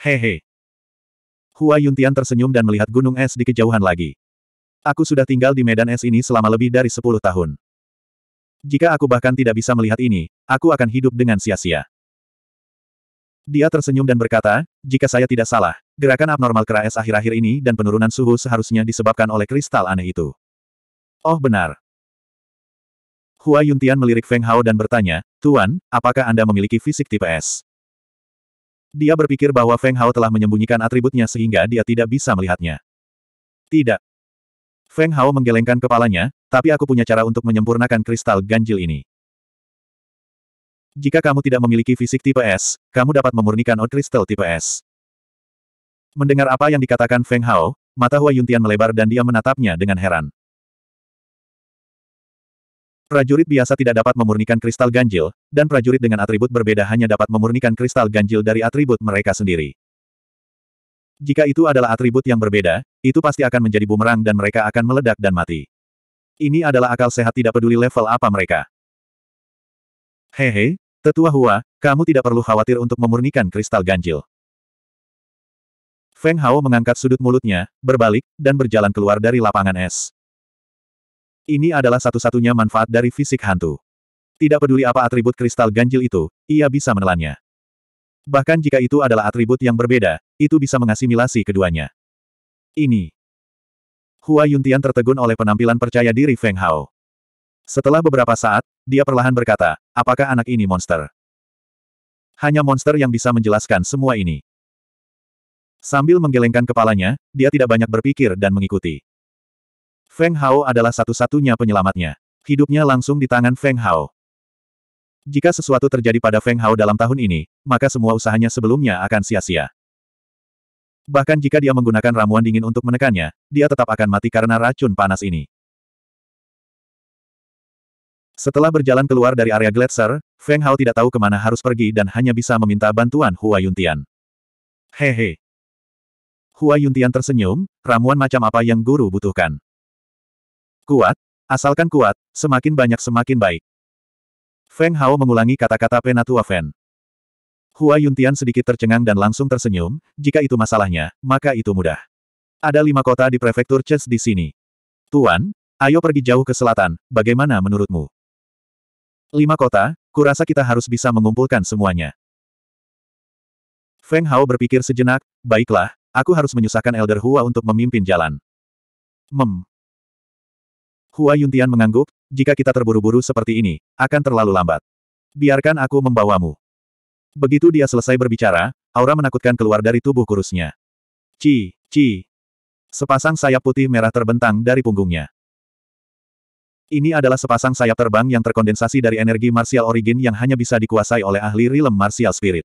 Hehe. Hua Yuntian tersenyum dan melihat gunung es di kejauhan lagi. Aku sudah tinggal di medan es ini selama lebih dari sepuluh tahun. Jika aku bahkan tidak bisa melihat ini, aku akan hidup dengan sia-sia. Dia tersenyum dan berkata, jika saya tidak salah, gerakan abnormal kera es akhir-akhir ini dan penurunan suhu seharusnya disebabkan oleh kristal aneh itu. Oh benar. Hua Yuntian melirik Feng Hao dan bertanya, Tuan, apakah Anda memiliki fisik tipe es? Dia berpikir bahwa Feng Hao telah menyembunyikan atributnya sehingga dia tidak bisa melihatnya. Tidak, Feng Hao menggelengkan kepalanya, tapi aku punya cara untuk menyempurnakan kristal ganjil ini. Jika kamu tidak memiliki fisik tipe S, kamu dapat memurnikan od kristal tipe S. Mendengar apa yang dikatakan Feng Hao, mata Hua Yuntian melebar dan dia menatapnya dengan heran. Prajurit biasa tidak dapat memurnikan kristal ganjil, dan prajurit dengan atribut berbeda hanya dapat memurnikan kristal ganjil dari atribut mereka sendiri. Jika itu adalah atribut yang berbeda, itu pasti akan menjadi bumerang dan mereka akan meledak dan mati. Ini adalah akal sehat tidak peduli level apa mereka. Hehe, tetua Hua, kamu tidak perlu khawatir untuk memurnikan kristal ganjil. Feng Hao mengangkat sudut mulutnya, berbalik, dan berjalan keluar dari lapangan es. Ini adalah satu-satunya manfaat dari fisik hantu. Tidak peduli apa atribut kristal ganjil itu, ia bisa menelannya. Bahkan jika itu adalah atribut yang berbeda, itu bisa mengasimilasi keduanya. Ini. Hua Yuntian tertegun oleh penampilan percaya diri Feng Hao. Setelah beberapa saat, dia perlahan berkata, apakah anak ini monster? Hanya monster yang bisa menjelaskan semua ini. Sambil menggelengkan kepalanya, dia tidak banyak berpikir dan mengikuti. Feng Hao adalah satu-satunya penyelamatnya. Hidupnya langsung di tangan Feng Hao. Jika sesuatu terjadi pada Feng Hao dalam tahun ini, maka semua usahanya sebelumnya akan sia-sia. Bahkan jika dia menggunakan ramuan dingin untuk menekannya, dia tetap akan mati karena racun panas ini. Setelah berjalan keluar dari area gletser, Feng Hao tidak tahu kemana harus pergi dan hanya bisa meminta bantuan Hua Yuntian. Hehe. Hua Yuntian tersenyum, ramuan macam apa yang guru butuhkan. Kuat, asalkan kuat, semakin banyak semakin baik. Feng Hao mengulangi kata-kata penatua Fen. Hua Yuntian sedikit tercengang dan langsung tersenyum, jika itu masalahnya, maka itu mudah. Ada lima kota di prefektur Ches di sini. Tuan, ayo pergi jauh ke selatan, bagaimana menurutmu? Lima kota, kurasa kita harus bisa mengumpulkan semuanya. Feng Hao berpikir sejenak, baiklah, aku harus menyusahkan Elder Hua untuk memimpin jalan. Mem. Hua Yuntian mengangguk, jika kita terburu-buru seperti ini, akan terlalu lambat. Biarkan aku membawamu. Begitu dia selesai berbicara, aura menakutkan keluar dari tubuh kurusnya. Ci, ci. Sepasang sayap putih merah terbentang dari punggungnya. Ini adalah sepasang sayap terbang yang terkondensasi dari energi martial origin yang hanya bisa dikuasai oleh ahli rilem martial spirit.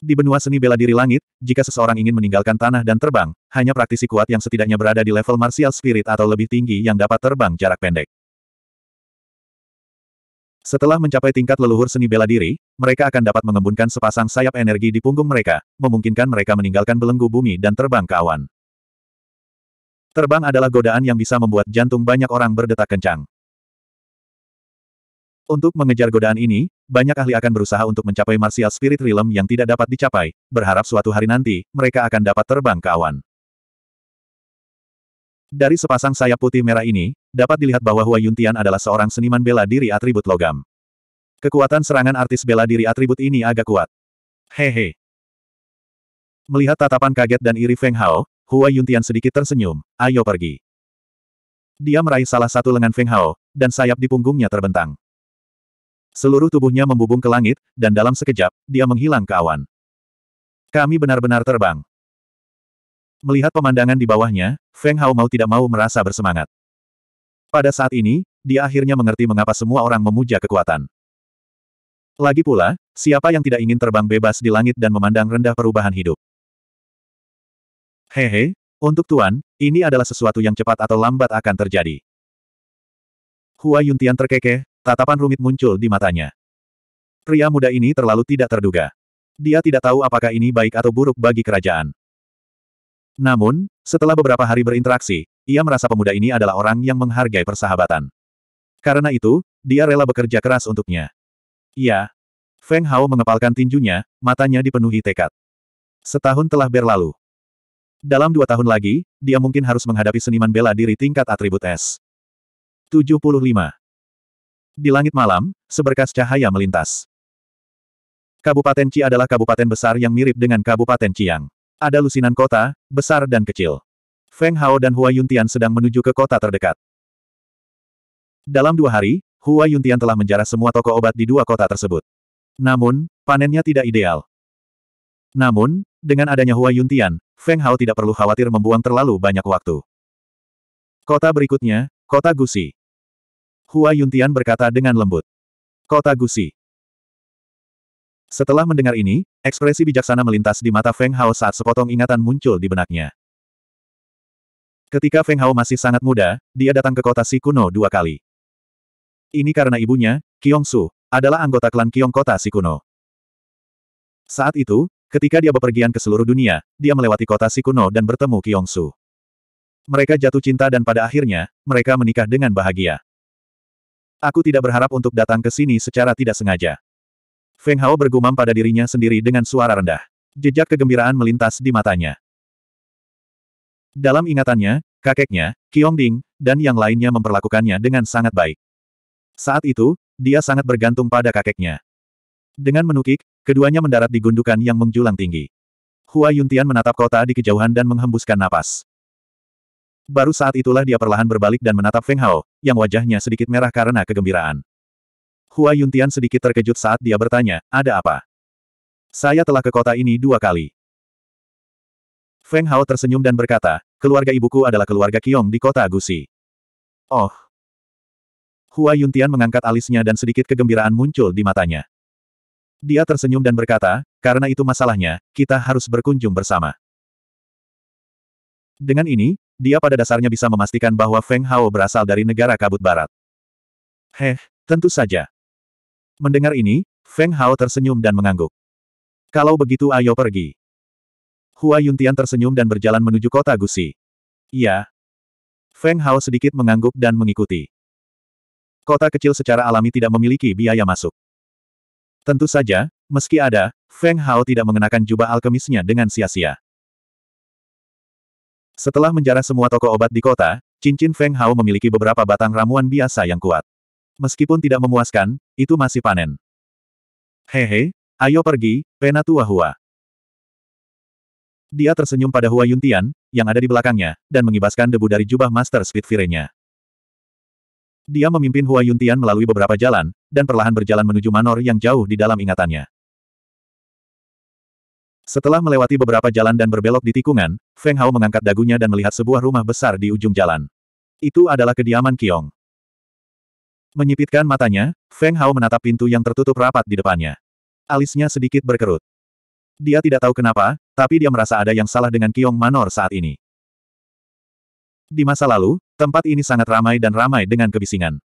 Di benua seni bela diri langit, jika seseorang ingin meninggalkan tanah dan terbang, hanya praktisi kuat yang setidaknya berada di level martial spirit atau lebih tinggi yang dapat terbang jarak pendek. Setelah mencapai tingkat leluhur seni bela diri, mereka akan dapat mengembunkan sepasang sayap energi di punggung mereka, memungkinkan mereka meninggalkan belenggu bumi dan terbang ke awan. Terbang adalah godaan yang bisa membuat jantung banyak orang berdetak kencang. Untuk mengejar godaan ini, banyak ahli akan berusaha untuk mencapai martial spirit realm yang tidak dapat dicapai, berharap suatu hari nanti, mereka akan dapat terbang ke awan. Dari sepasang sayap putih merah ini, dapat dilihat bahwa Hua Yuntian adalah seorang seniman bela diri atribut logam. Kekuatan serangan artis bela diri atribut ini agak kuat. Hehe. Melihat tatapan kaget dan iri Feng Hao, Hua Yuntian sedikit tersenyum, ayo pergi. Dia meraih salah satu lengan Feng Hao, dan sayap di punggungnya terbentang. Seluruh tubuhnya membubung ke langit, dan dalam sekejap, dia menghilang ke awan. Kami benar-benar terbang. Melihat pemandangan di bawahnya, Feng Hao mau tidak mau merasa bersemangat. Pada saat ini, dia akhirnya mengerti mengapa semua orang memuja kekuatan. Lagi pula, siapa yang tidak ingin terbang bebas di langit dan memandang rendah perubahan hidup? Hehe, untuk Tuan, ini adalah sesuatu yang cepat atau lambat akan terjadi. Hua Yuntian terkekeh, tatapan rumit muncul di matanya. Pria muda ini terlalu tidak terduga. Dia tidak tahu apakah ini baik atau buruk bagi kerajaan. Namun, setelah beberapa hari berinteraksi, ia merasa pemuda ini adalah orang yang menghargai persahabatan. Karena itu, dia rela bekerja keras untuknya. Ya. Feng Hao mengepalkan tinjunya, matanya dipenuhi tekad. Setahun telah berlalu. Dalam dua tahun lagi, dia mungkin harus menghadapi seniman bela diri tingkat atribut es. 75. Di langit malam, seberkas cahaya melintas. Kabupaten Qi adalah kabupaten besar yang mirip dengan Kabupaten Chiang. Ada lusinan kota, besar dan kecil. Feng Hao dan Hua Yuntian sedang menuju ke kota terdekat. Dalam dua hari, Hua Yuntian telah menjarah semua toko obat di dua kota tersebut. Namun, panennya tidak ideal. Namun, dengan adanya Hua Yuntian, Feng Hao tidak perlu khawatir membuang terlalu banyak waktu. Kota berikutnya, Kota Gusi. Hua Yuntian berkata dengan lembut. Kota Gusi. Setelah mendengar ini, ekspresi bijaksana melintas di mata Feng Hao saat sepotong ingatan muncul di benaknya. Ketika Feng Hao masih sangat muda, dia datang ke kota Si Kuno dua kali. Ini karena ibunya, Kyong Su, adalah anggota klan Kyong kota Si Kuno. Saat itu, ketika dia bepergian ke seluruh dunia, dia melewati kota Si Kuno dan bertemu Kyong Su. Mereka jatuh cinta dan pada akhirnya, mereka menikah dengan bahagia. Aku tidak berharap untuk datang ke sini secara tidak sengaja. Feng Hao bergumam pada dirinya sendiri dengan suara rendah. Jejak kegembiraan melintas di matanya. Dalam ingatannya, kakeknya, Qiong Ding, dan yang lainnya memperlakukannya dengan sangat baik. Saat itu, dia sangat bergantung pada kakeknya. Dengan menukik, keduanya mendarat di gundukan yang menjulang tinggi. Hua Yuntian menatap kota di kejauhan dan menghembuskan napas. Baru saat itulah dia perlahan berbalik dan menatap Feng Hao, yang wajahnya sedikit merah karena kegembiraan. Hua Yuntian sedikit terkejut saat dia bertanya, ada apa? Saya telah ke kota ini dua kali. Feng Hao tersenyum dan berkata, keluarga ibuku adalah keluarga Kiong di kota Gusi. Oh. Hua Yuntian mengangkat alisnya dan sedikit kegembiraan muncul di matanya. Dia tersenyum dan berkata, karena itu masalahnya, kita harus berkunjung bersama. Dengan ini, dia pada dasarnya bisa memastikan bahwa Feng Hao berasal dari negara kabut barat. Heh, tentu saja. Mendengar ini, Feng Hao tersenyum dan mengangguk. Kalau begitu ayo pergi. Hua Yuntian tersenyum dan berjalan menuju kota Gusi. Iya. Feng Hao sedikit mengangguk dan mengikuti. Kota kecil secara alami tidak memiliki biaya masuk. Tentu saja, meski ada, Feng Hao tidak mengenakan jubah alkemisnya dengan sia-sia. Setelah menjarah semua toko obat di kota, cincin Feng Hao memiliki beberapa batang ramuan biasa yang kuat. Meskipun tidak memuaskan, itu masih panen. Hehe, ayo pergi, Penatua Hua. Dia tersenyum pada Hua Yuntian, yang ada di belakangnya, dan mengibaskan debu dari jubah Master Speed Fire-nya. Dia memimpin Hua Yuntian melalui beberapa jalan, dan perlahan berjalan menuju Manor yang jauh di dalam ingatannya. Setelah melewati beberapa jalan dan berbelok di tikungan, Feng Hao mengangkat dagunya dan melihat sebuah rumah besar di ujung jalan. Itu adalah kediaman Kiong. Menyipitkan matanya, Feng Hao menatap pintu yang tertutup rapat di depannya. Alisnya sedikit berkerut. Dia tidak tahu kenapa, tapi dia merasa ada yang salah dengan Kiong Manor saat ini. Di masa lalu, tempat ini sangat ramai dan ramai dengan kebisingan.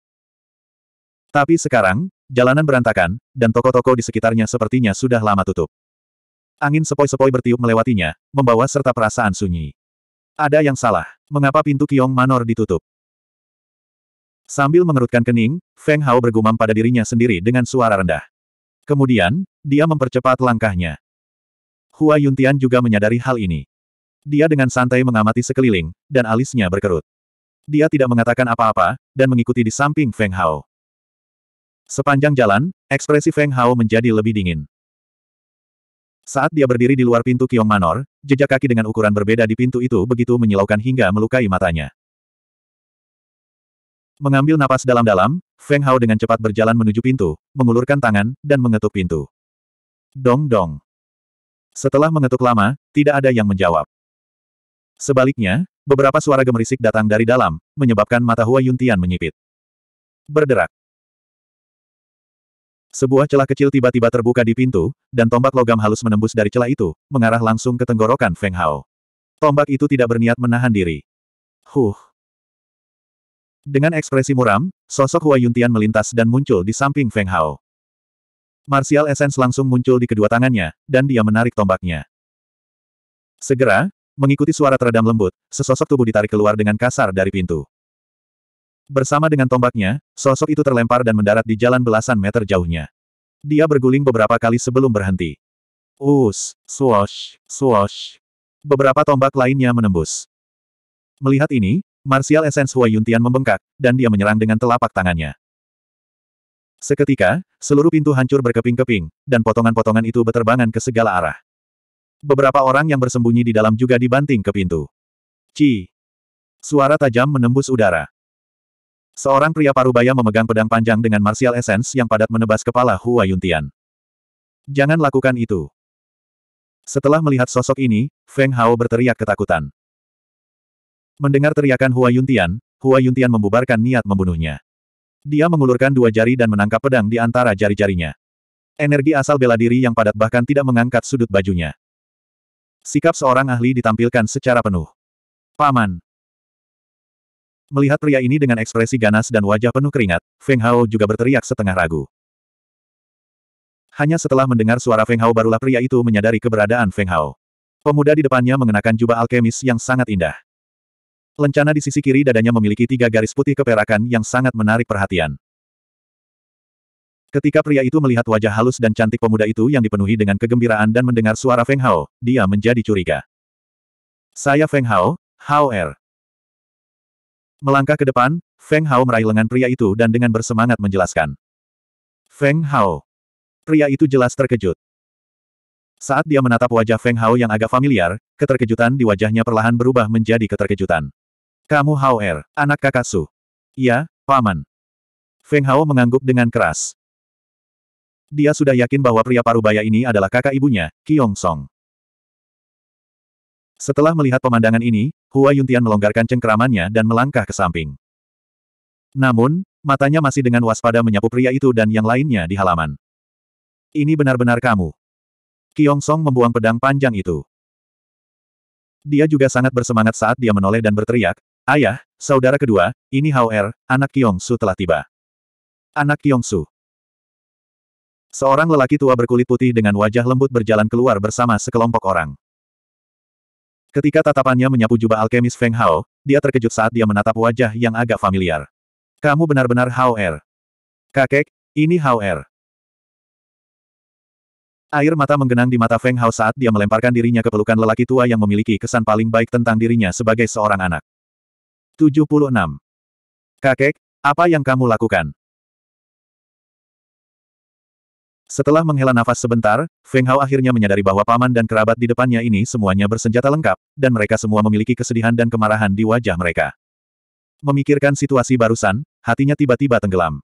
Tapi sekarang, jalanan berantakan, dan toko-toko di sekitarnya sepertinya sudah lama tutup. Angin sepoi-sepoi bertiup melewatinya, membawa serta perasaan sunyi. Ada yang salah. Mengapa pintu Kiong Manor ditutup? Sambil mengerutkan kening, Feng Hao bergumam pada dirinya sendiri dengan suara rendah. Kemudian, dia mempercepat langkahnya. Hua Yuntian juga menyadari hal ini. Dia dengan santai mengamati sekeliling, dan alisnya berkerut. Dia tidak mengatakan apa-apa, dan mengikuti di samping Feng Hao. Sepanjang jalan, ekspresi Feng Hao menjadi lebih dingin. Saat dia berdiri di luar pintu Kiong Manor, jejak kaki dengan ukuran berbeda di pintu itu begitu menyilaukan hingga melukai matanya. Mengambil napas dalam-dalam, Feng Hao dengan cepat berjalan menuju pintu, mengulurkan tangan, dan mengetuk pintu. Dong-dong. Setelah mengetuk lama, tidak ada yang menjawab. Sebaliknya, beberapa suara gemerisik datang dari dalam, menyebabkan mata Hua Yuntian menyipit. Berderak. Sebuah celah kecil tiba-tiba terbuka di pintu, dan tombak logam halus menembus dari celah itu, mengarah langsung ke tenggorokan Feng Hao. Tombak itu tidak berniat menahan diri. Huh. Dengan ekspresi muram, sosok Hua Yuntian melintas dan muncul di samping Feng Hao. Martial Essence langsung muncul di kedua tangannya, dan dia menarik tombaknya. Segera, mengikuti suara teredam lembut, sesosok tubuh ditarik keluar dengan kasar dari pintu. Bersama dengan tombaknya, sosok itu terlempar dan mendarat di jalan belasan meter jauhnya. Dia berguling beberapa kali sebelum berhenti. Us, swosh, swosh. Beberapa tombak lainnya menembus. Melihat ini, Martial Essence Hua Yuntian membengkak, dan dia menyerang dengan telapak tangannya. Seketika, seluruh pintu hancur berkeping-keping, dan potongan-potongan itu berterbangan ke segala arah. Beberapa orang yang bersembunyi di dalam juga dibanting ke pintu. Ci! Suara tajam menembus udara. Seorang pria parubaya memegang pedang panjang dengan martial essence yang padat menebas kepala Hua Yuntian. Jangan lakukan itu. Setelah melihat sosok ini, Feng Hao berteriak ketakutan. Mendengar teriakan Hua Yuntian, Hua Yuntian membubarkan niat membunuhnya. Dia mengulurkan dua jari dan menangkap pedang di antara jari-jarinya. Energi asal bela diri yang padat bahkan tidak mengangkat sudut bajunya. Sikap seorang ahli ditampilkan secara penuh. Paman. Melihat pria ini dengan ekspresi ganas dan wajah penuh keringat, Feng Hao juga berteriak setengah ragu. Hanya setelah mendengar suara Feng Hao barulah pria itu menyadari keberadaan Feng Hao. Pemuda di depannya mengenakan jubah alkemis yang sangat indah. Lencana di sisi kiri dadanya memiliki tiga garis putih keperakan yang sangat menarik perhatian. Ketika pria itu melihat wajah halus dan cantik pemuda itu yang dipenuhi dengan kegembiraan dan mendengar suara Feng Hao, dia menjadi curiga. Saya Feng Hao, Hao Er. Melangkah ke depan, Feng Hao meraih lengan pria itu dan dengan bersemangat menjelaskan. Feng Hao. Pria itu jelas terkejut. Saat dia menatap wajah Feng Hao yang agak familiar, keterkejutan di wajahnya perlahan berubah menjadi keterkejutan. Kamu Hao Er, anak kakak Su. Ya, paman. Feng Hao mengangguk dengan keras. Dia sudah yakin bahwa pria parubaya ini adalah kakak ibunya, Kiong Song. Setelah melihat pemandangan ini, Hua Yuntian melonggarkan cengkeramannya dan melangkah ke samping. Namun, matanya masih dengan waspada menyapu pria itu dan yang lainnya di halaman. Ini benar-benar kamu. Kiong Song membuang pedang panjang itu. Dia juga sangat bersemangat saat dia menoleh dan berteriak, Ayah, saudara kedua, ini Hao Er, anak Kyong Su telah tiba. Anak Kyong Su. Seorang lelaki tua berkulit putih dengan wajah lembut berjalan keluar bersama sekelompok orang. Ketika tatapannya menyapu jubah alkemis Feng Hao, dia terkejut saat dia menatap wajah yang agak familiar. Kamu benar-benar Hao Er. Kakek, ini Hao Er. Air mata menggenang di mata Feng Hao saat dia melemparkan dirinya ke pelukan lelaki tua yang memiliki kesan paling baik tentang dirinya sebagai seorang anak. 76. Kakek, apa yang kamu lakukan? Setelah menghela nafas sebentar, Feng Hao akhirnya menyadari bahwa paman dan kerabat di depannya ini semuanya bersenjata lengkap, dan mereka semua memiliki kesedihan dan kemarahan di wajah mereka. Memikirkan situasi barusan, hatinya tiba-tiba tenggelam.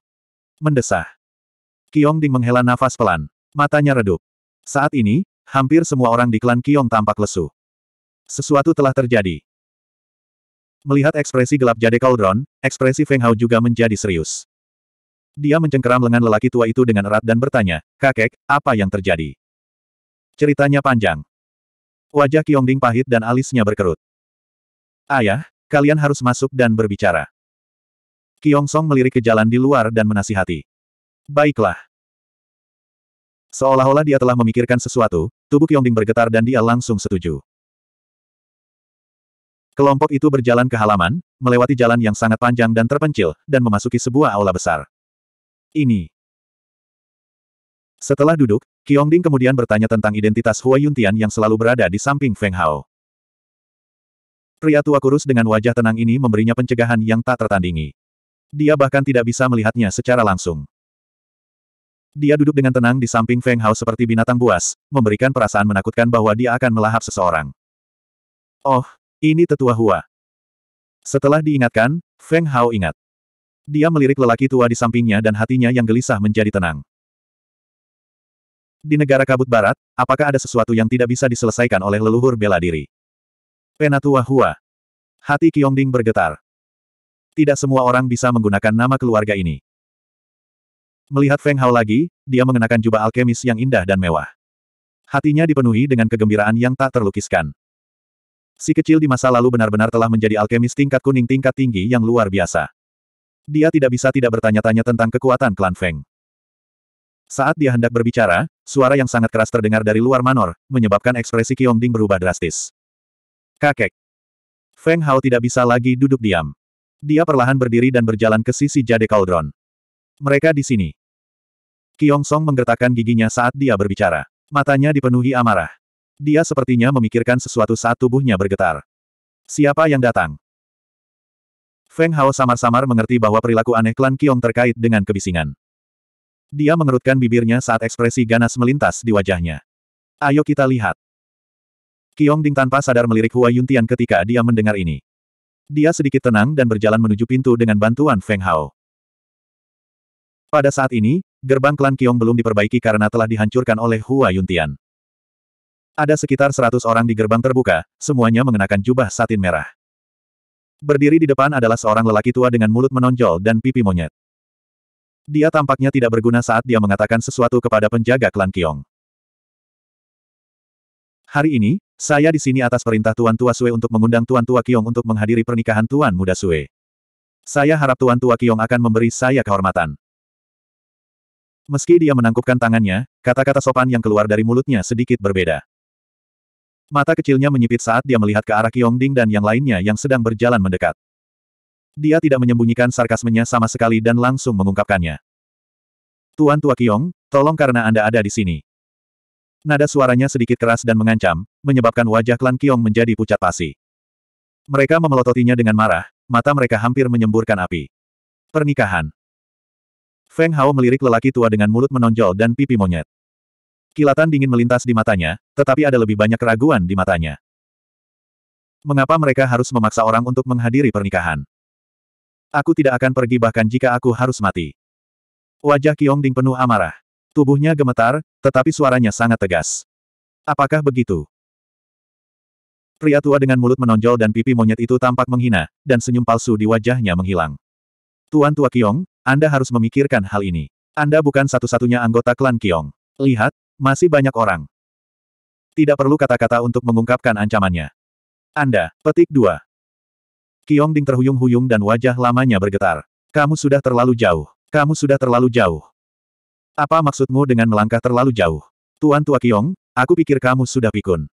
Mendesah. Kiong Ding menghela nafas pelan. Matanya redup. Saat ini, hampir semua orang di klan Kiong tampak lesu. Sesuatu telah terjadi. Melihat ekspresi gelap Jade Cauldron, ekspresi Feng Hao juga menjadi serius. Dia mencengkeram lengan lelaki tua itu dengan erat dan bertanya, Kakek, apa yang terjadi? Ceritanya panjang. Wajah Kyongding pahit dan alisnya berkerut. Ayah, kalian harus masuk dan berbicara. Kiong Song melirik ke jalan di luar dan menasihati. Baiklah. Seolah-olah dia telah memikirkan sesuatu, tubuh Kyongding bergetar dan dia langsung setuju. Kelompok itu berjalan ke halaman, melewati jalan yang sangat panjang dan terpencil, dan memasuki sebuah aula besar. Ini. Setelah duduk, Qiongding kemudian bertanya tentang identitas Hua Yuntian yang selalu berada di samping Feng Hao. Pria tua kurus dengan wajah tenang ini memberinya pencegahan yang tak tertandingi. Dia bahkan tidak bisa melihatnya secara langsung. Dia duduk dengan tenang di samping Feng Hao seperti binatang buas, memberikan perasaan menakutkan bahwa dia akan melahap seseorang. Oh, ini tetua Hua. Setelah diingatkan, Feng Hao ingat. Dia melirik lelaki tua di sampingnya dan hatinya yang gelisah menjadi tenang. Di negara kabut barat, apakah ada sesuatu yang tidak bisa diselesaikan oleh leluhur bela diri? Penatua Hua. Hati Qiongding bergetar. Tidak semua orang bisa menggunakan nama keluarga ini. Melihat Feng Hao lagi, dia mengenakan jubah alkemis yang indah dan mewah. Hatinya dipenuhi dengan kegembiraan yang tak terlukiskan. Si kecil di masa lalu benar-benar telah menjadi alkemis tingkat kuning tingkat tinggi yang luar biasa. Dia tidak bisa tidak bertanya-tanya tentang kekuatan klan Feng. Saat dia hendak berbicara, suara yang sangat keras terdengar dari luar Manor, menyebabkan ekspresi Ding berubah drastis. Kakek. Feng Hao tidak bisa lagi duduk diam. Dia perlahan berdiri dan berjalan ke sisi jade Cauldron. Mereka di sini. Qiong Song menggertakkan giginya saat dia berbicara. Matanya dipenuhi amarah. Dia sepertinya memikirkan sesuatu saat tubuhnya bergetar. Siapa yang datang? Feng Hao samar-samar mengerti bahwa perilaku aneh klan Kiong terkait dengan kebisingan. Dia mengerutkan bibirnya saat ekspresi ganas melintas di wajahnya. Ayo kita lihat. Kiong Ding tanpa sadar melirik Hua Yuntian ketika dia mendengar ini. Dia sedikit tenang dan berjalan menuju pintu dengan bantuan Feng Hao. Pada saat ini, gerbang klan Kiong belum diperbaiki karena telah dihancurkan oleh Hua Yuntian. Ada sekitar seratus orang di gerbang terbuka, semuanya mengenakan jubah satin merah. Berdiri di depan adalah seorang lelaki tua dengan mulut menonjol dan pipi monyet. Dia tampaknya tidak berguna saat dia mengatakan sesuatu kepada penjaga klan Kiong. Hari ini, saya di sini atas perintah Tuan Tua Sue untuk mengundang Tuan Tua Kiong untuk menghadiri pernikahan Tuan Muda Sue. Saya harap Tuan Tua Kiong akan memberi saya kehormatan. Meski dia menangkupkan tangannya, kata-kata sopan yang keluar dari mulutnya sedikit berbeda. Mata kecilnya menyipit saat dia melihat ke arah Ding dan yang lainnya yang sedang berjalan mendekat. Dia tidak menyembunyikan sarkasmenya sama sekali dan langsung mengungkapkannya. Tuan Tua Kiong, tolong karena Anda ada di sini. Nada suaranya sedikit keras dan mengancam, menyebabkan wajah klan Kiong menjadi pucat pasi. Mereka memelototinya dengan marah, mata mereka hampir menyemburkan api. Pernikahan. Feng Hao melirik lelaki tua dengan mulut menonjol dan pipi monyet. Kilatan dingin melintas di matanya, tetapi ada lebih banyak keraguan di matanya. Mengapa mereka harus memaksa orang untuk menghadiri pernikahan? Aku tidak akan pergi bahkan jika aku harus mati. Wajah Kiong Ding penuh amarah. Tubuhnya gemetar, tetapi suaranya sangat tegas. Apakah begitu? Pria tua dengan mulut menonjol dan pipi monyet itu tampak menghina, dan senyum palsu di wajahnya menghilang. Tuan Tua Kiong, Anda harus memikirkan hal ini. Anda bukan satu-satunya anggota klan Kiong. Lihat, masih banyak orang. Tidak perlu kata-kata untuk mengungkapkan ancamannya. Anda, petik dua. Kiong Ding terhuyung-huyung dan wajah lamanya bergetar. Kamu sudah terlalu jauh. Kamu sudah terlalu jauh. Apa maksudmu dengan melangkah terlalu jauh? Tuan Tua Kiong, aku pikir kamu sudah pikun.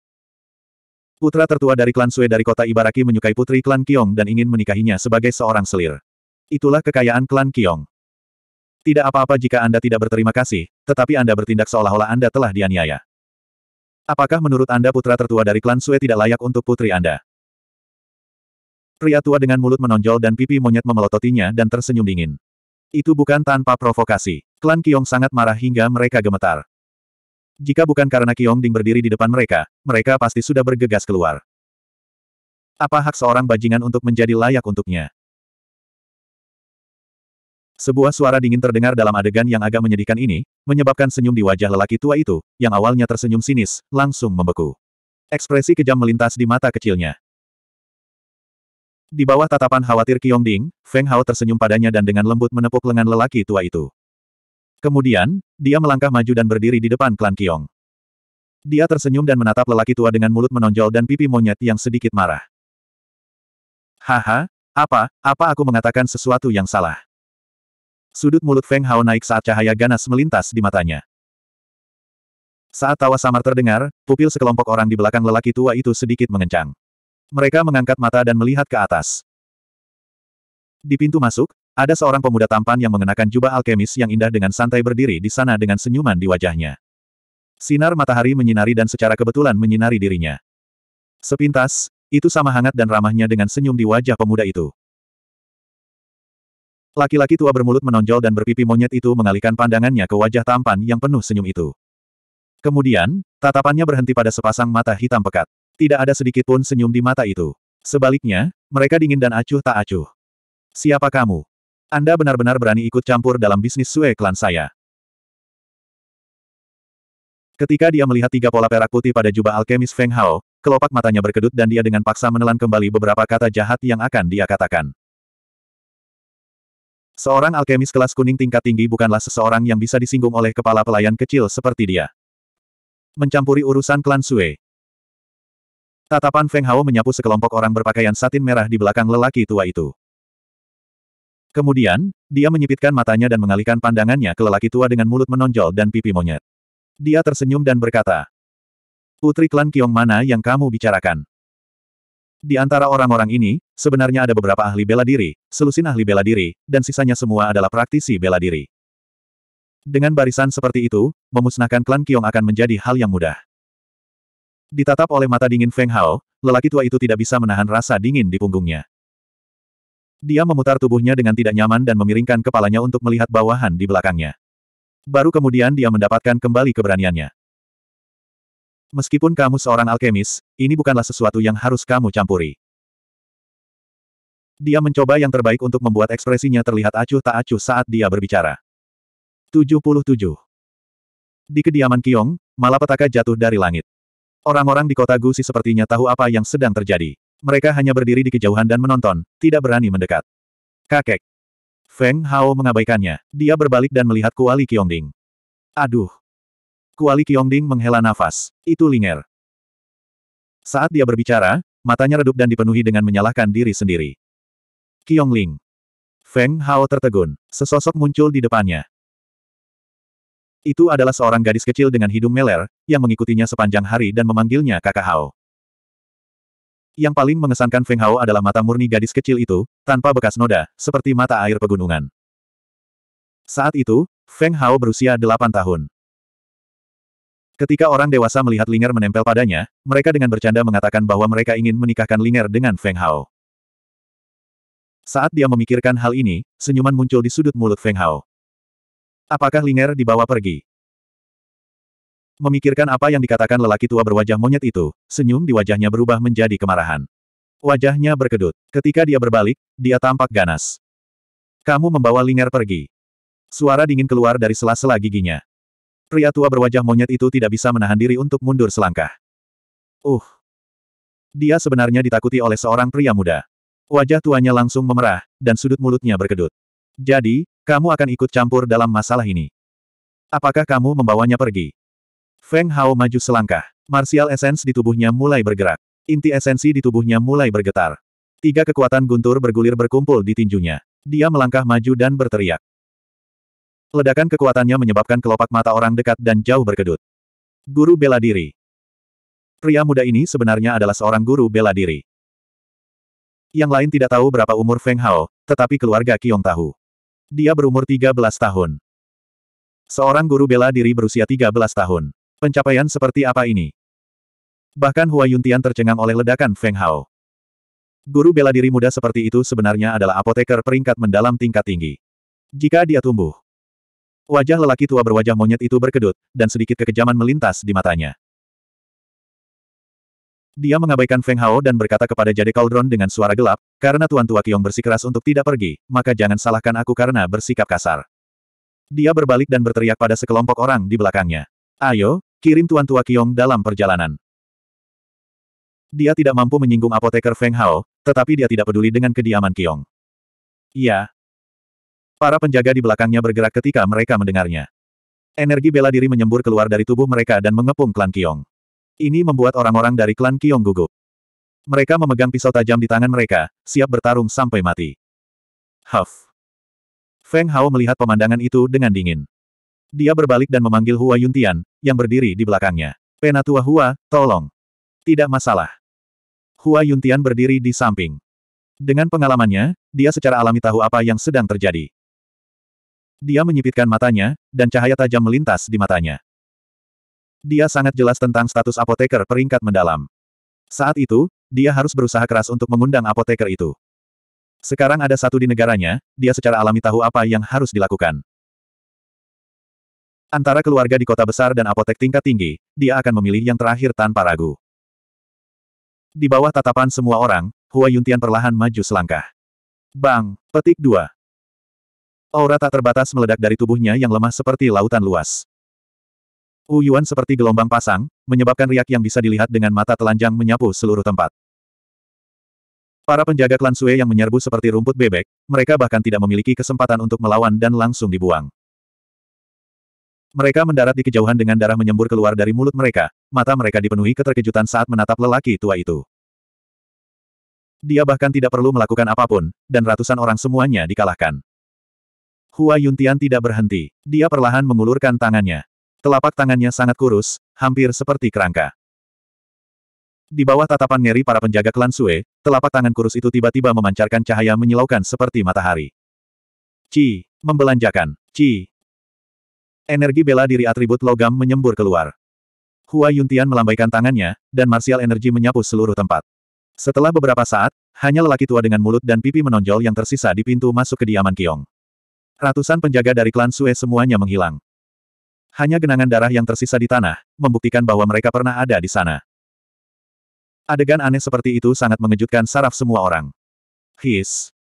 Putra tertua dari klan Sue dari kota Ibaraki menyukai putri klan Kiong dan ingin menikahinya sebagai seorang selir. Itulah kekayaan klan Kiong. Tidak apa-apa jika Anda tidak berterima kasih, tetapi Anda bertindak seolah-olah Anda telah dianiaya. Apakah menurut Anda putra tertua dari klan Sue tidak layak untuk putri Anda? Pria tua dengan mulut menonjol dan pipi monyet memelototinya dan tersenyum dingin. Itu bukan tanpa provokasi. Klan Kiong sangat marah hingga mereka gemetar. Jika bukan karena Kiong Ding berdiri di depan mereka, mereka pasti sudah bergegas keluar. Apa hak seorang bajingan untuk menjadi layak untuknya? Sebuah suara dingin terdengar dalam adegan yang agak menyedihkan ini, menyebabkan senyum di wajah lelaki tua itu, yang awalnya tersenyum sinis, langsung membeku. Ekspresi kejam melintas di mata kecilnya. Di bawah tatapan khawatir Kiong Ding, Feng Hao tersenyum padanya dan dengan lembut menepuk lengan lelaki tua itu. Kemudian, dia melangkah maju dan berdiri di depan klan Kiong. Dia tersenyum dan menatap lelaki tua dengan mulut menonjol dan pipi monyet yang sedikit marah. Haha, apa, apa aku mengatakan sesuatu yang salah? Sudut mulut Feng Hao naik saat cahaya ganas melintas di matanya. Saat tawa samar terdengar, pupil sekelompok orang di belakang lelaki tua itu sedikit mengencang. Mereka mengangkat mata dan melihat ke atas. Di pintu masuk, ada seorang pemuda tampan yang mengenakan jubah alkemis yang indah dengan santai berdiri di sana dengan senyuman di wajahnya. Sinar matahari menyinari dan secara kebetulan menyinari dirinya. Sepintas, itu sama hangat dan ramahnya dengan senyum di wajah pemuda itu. Laki-laki tua bermulut menonjol dan berpipi monyet itu mengalihkan pandangannya ke wajah tampan yang penuh senyum itu. Kemudian, tatapannya berhenti pada sepasang mata hitam pekat. Tidak ada sedikit pun senyum di mata itu. Sebaliknya, mereka dingin dan acuh tak acuh. Siapa kamu? Anda benar-benar berani ikut campur dalam bisnis Sue klan saya. Ketika dia melihat tiga pola perak putih pada jubah alkemis Feng Hao, kelopak matanya berkedut dan dia dengan paksa menelan kembali beberapa kata jahat yang akan dia katakan. Seorang alkemis kelas kuning tingkat tinggi bukanlah seseorang yang bisa disinggung oleh kepala pelayan kecil seperti dia. Mencampuri urusan klan Sue. Tatapan Feng Hao menyapu sekelompok orang berpakaian satin merah di belakang lelaki tua itu. Kemudian, dia menyipitkan matanya dan mengalihkan pandangannya ke lelaki tua dengan mulut menonjol dan pipi monyet. Dia tersenyum dan berkata, Putri klan Kiong mana yang kamu bicarakan? Di antara orang-orang ini, sebenarnya ada beberapa ahli bela diri, selusin ahli bela diri, dan sisanya semua adalah praktisi bela diri. Dengan barisan seperti itu, memusnahkan klan Kiong akan menjadi hal yang mudah. Ditatap oleh mata dingin Feng Hao, lelaki tua itu tidak bisa menahan rasa dingin di punggungnya. Dia memutar tubuhnya dengan tidak nyaman dan memiringkan kepalanya untuk melihat bawahan di belakangnya. Baru kemudian dia mendapatkan kembali keberaniannya. Meskipun kamu seorang alkemis, ini bukanlah sesuatu yang harus kamu campuri. Dia mencoba yang terbaik untuk membuat ekspresinya terlihat acuh tak acuh saat dia berbicara. 77. Di kediaman Kiong, malapetaka jatuh dari langit. Orang-orang di kota Gusi sepertinya tahu apa yang sedang terjadi. Mereka hanya berdiri di kejauhan dan menonton, tidak berani mendekat. Kakek. Feng Hao mengabaikannya. Dia berbalik dan melihat Kuali Ding. Aduh, Kuali Kiongding menghela nafas. Itu Linger. Saat dia berbicara, matanya redup dan dipenuhi dengan menyalahkan diri sendiri. Kiongling. Feng Hao tertegun. Sesosok muncul di depannya. Itu adalah seorang gadis kecil dengan hidung meler, yang mengikutinya sepanjang hari dan memanggilnya kakak Hao. Yang paling mengesankan Feng Hao adalah mata murni gadis kecil itu, tanpa bekas noda, seperti mata air pegunungan. Saat itu, Feng Hao berusia delapan tahun. Ketika orang dewasa melihat Linger menempel padanya, mereka dengan bercanda mengatakan bahwa mereka ingin menikahkan Linger dengan Feng Hao. Saat dia memikirkan hal ini, senyuman muncul di sudut mulut Feng Hao. Apakah Linger dibawa pergi? Memikirkan apa yang dikatakan lelaki tua berwajah monyet itu, senyum di wajahnya berubah menjadi kemarahan. Wajahnya berkedut. Ketika dia berbalik, dia tampak ganas. Kamu membawa Linger pergi. Suara dingin keluar dari sela-sela giginya. Pria tua berwajah monyet itu tidak bisa menahan diri untuk mundur selangkah. Uh! Dia sebenarnya ditakuti oleh seorang pria muda. Wajah tuanya langsung memerah, dan sudut mulutnya berkedut. Jadi, kamu akan ikut campur dalam masalah ini. Apakah kamu membawanya pergi? Feng Hao maju selangkah. Martial Essence di tubuhnya mulai bergerak. Inti esensi di tubuhnya mulai bergetar. Tiga kekuatan guntur bergulir berkumpul di tinjunya. Dia melangkah maju dan berteriak. Ledakan kekuatannya menyebabkan kelopak mata orang dekat dan jauh berkedut. Guru bela diri. Pria muda ini sebenarnya adalah seorang guru bela diri. Yang lain tidak tahu berapa umur Feng Hao, tetapi keluarga Kiong tahu. Dia berumur 13 tahun. Seorang guru bela diri berusia 13 tahun. Pencapaian seperti apa ini? Bahkan Hua Yuntian tercengang oleh ledakan Feng Hao. Guru bela diri muda seperti itu sebenarnya adalah apoteker peringkat mendalam tingkat tinggi. Jika dia tumbuh, Wajah lelaki tua berwajah monyet itu berkedut, dan sedikit kekejaman melintas di matanya. Dia mengabaikan Feng Hao dan berkata kepada Jade Cauldron dengan suara gelap, karena Tuan Tua Kiong bersikeras untuk tidak pergi, maka jangan salahkan aku karena bersikap kasar. Dia berbalik dan berteriak pada sekelompok orang di belakangnya. Ayo, kirim Tuan Tua Kiong dalam perjalanan. Dia tidak mampu menyinggung apoteker Feng Hao, tetapi dia tidak peduli dengan kediaman Kiong. Iya, Para penjaga di belakangnya bergerak ketika mereka mendengarnya. Energi bela diri menyembur keluar dari tubuh mereka dan mengepung klan Kiong. Ini membuat orang-orang dari klan Kiong gugup. Mereka memegang pisau tajam di tangan mereka, siap bertarung sampai mati. Huff. Feng Hao melihat pemandangan itu dengan dingin. Dia berbalik dan memanggil Hua Yuntian, yang berdiri di belakangnya. Penatua Hua, tolong. Tidak masalah. Hua Yuntian berdiri di samping. Dengan pengalamannya, dia secara alami tahu apa yang sedang terjadi. Dia menyipitkan matanya, dan cahaya tajam melintas di matanya. Dia sangat jelas tentang status apoteker peringkat mendalam. Saat itu, dia harus berusaha keras untuk mengundang apoteker itu. Sekarang ada satu di negaranya, dia secara alami tahu apa yang harus dilakukan. Antara keluarga di kota besar dan apotek tingkat tinggi, dia akan memilih yang terakhir tanpa ragu. Di bawah tatapan semua orang, Hua Yuntian perlahan maju selangkah. Bang, petik dua. Aura tak terbatas meledak dari tubuhnya yang lemah seperti lautan luas. Uyuan seperti gelombang pasang, menyebabkan riak yang bisa dilihat dengan mata telanjang menyapu seluruh tempat. Para penjaga klan Sue yang menyerbu seperti rumput bebek, mereka bahkan tidak memiliki kesempatan untuk melawan dan langsung dibuang. Mereka mendarat di kejauhan dengan darah menyembur keluar dari mulut mereka, mata mereka dipenuhi keterkejutan saat menatap lelaki tua itu. Dia bahkan tidak perlu melakukan apapun, dan ratusan orang semuanya dikalahkan. Hua Yuntian tidak berhenti. Dia perlahan mengulurkan tangannya. Telapak tangannya sangat kurus, hampir seperti kerangka. Di bawah tatapan ngeri para penjaga klan Sue, telapak tangan kurus itu tiba-tiba memancarkan cahaya menyilaukan seperti matahari. Ci, membelanjakan, Ci. Energi bela diri atribut logam menyembur keluar. Hua Yuntian melambaikan tangannya, dan martial energi menyapu seluruh tempat. Setelah beberapa saat, hanya lelaki tua dengan mulut dan pipi menonjol yang tersisa di pintu masuk kediaman Kiong. Ratusan penjaga dari klan Sue semuanya menghilang. Hanya genangan darah yang tersisa di tanah, membuktikan bahwa mereka pernah ada di sana. Adegan aneh seperti itu sangat mengejutkan saraf semua orang. His.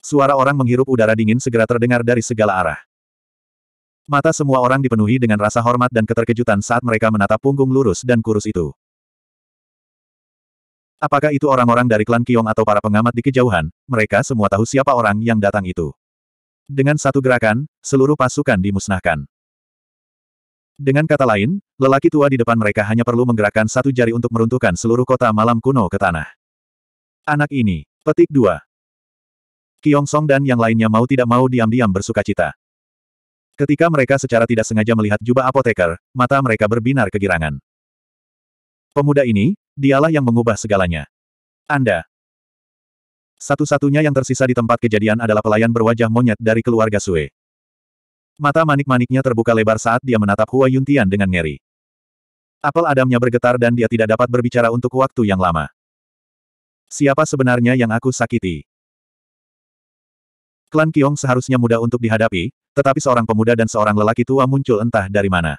Suara orang menghirup udara dingin segera terdengar dari segala arah. Mata semua orang dipenuhi dengan rasa hormat dan keterkejutan saat mereka menatap punggung lurus dan kurus itu. Apakah itu orang-orang dari klan Kiong atau para pengamat di kejauhan, mereka semua tahu siapa orang yang datang itu. Dengan satu gerakan, seluruh pasukan dimusnahkan. Dengan kata lain, lelaki tua di depan mereka hanya perlu menggerakkan satu jari untuk meruntuhkan seluruh kota malam kuno ke tanah. Anak ini, petik dua. Kiong Song dan yang lainnya mau tidak mau diam-diam bersuka cita. Ketika mereka secara tidak sengaja melihat jubah apoteker, mata mereka berbinar kegirangan. Pemuda ini, dialah yang mengubah segalanya. Anda, satu-satunya yang tersisa di tempat kejadian adalah pelayan berwajah monyet dari keluarga Sue. Mata manik-maniknya terbuka lebar saat dia menatap Hua Yuntian dengan ngeri. Apel Adamnya bergetar dan dia tidak dapat berbicara untuk waktu yang lama. Siapa sebenarnya yang aku sakiti? Klan Kiong seharusnya mudah untuk dihadapi, tetapi seorang pemuda dan seorang lelaki tua muncul entah dari mana.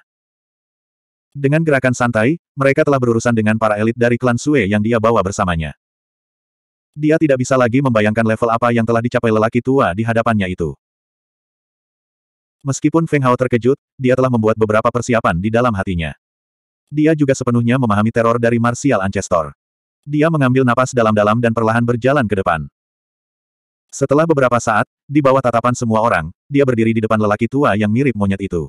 Dengan gerakan santai, mereka telah berurusan dengan para elit dari klan Sue yang dia bawa bersamanya. Dia tidak bisa lagi membayangkan level apa yang telah dicapai lelaki tua di hadapannya itu. Meskipun Feng Hao terkejut, dia telah membuat beberapa persiapan di dalam hatinya. Dia juga sepenuhnya memahami teror dari Martial Ancestor. Dia mengambil napas dalam-dalam dan perlahan berjalan ke depan. Setelah beberapa saat, di bawah tatapan semua orang, dia berdiri di depan lelaki tua yang mirip monyet itu.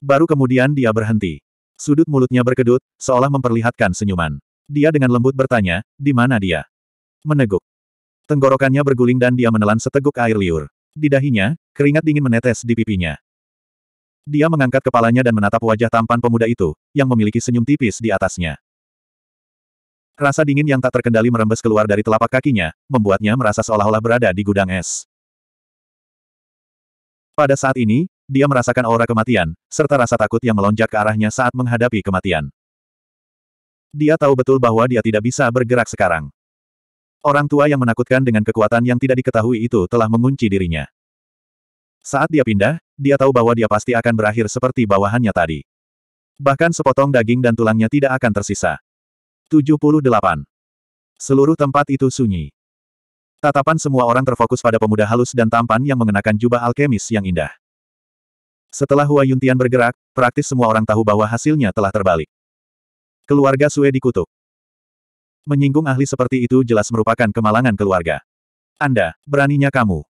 Baru kemudian dia berhenti. Sudut mulutnya berkedut, seolah memperlihatkan senyuman. Dia dengan lembut bertanya, di mana dia? Meneguk. Tenggorokannya berguling dan dia menelan seteguk air liur. Di dahinya, keringat dingin menetes di pipinya. Dia mengangkat kepalanya dan menatap wajah tampan pemuda itu, yang memiliki senyum tipis di atasnya. Rasa dingin yang tak terkendali merembes keluar dari telapak kakinya, membuatnya merasa seolah-olah berada di gudang es. Pada saat ini, dia merasakan aura kematian, serta rasa takut yang melonjak ke arahnya saat menghadapi kematian. Dia tahu betul bahwa dia tidak bisa bergerak sekarang. Orang tua yang menakutkan dengan kekuatan yang tidak diketahui itu telah mengunci dirinya. Saat dia pindah, dia tahu bahwa dia pasti akan berakhir seperti bawahannya tadi. Bahkan sepotong daging dan tulangnya tidak akan tersisa. 78. Seluruh tempat itu sunyi. Tatapan semua orang terfokus pada pemuda halus dan tampan yang mengenakan jubah alkemis yang indah. Setelah Hua Yuntian bergerak, praktis semua orang tahu bahwa hasilnya telah terbalik. Keluarga Sue dikutuk menyinggung ahli seperti itu jelas merupakan kemalangan keluarga. Anda, beraninya kamu.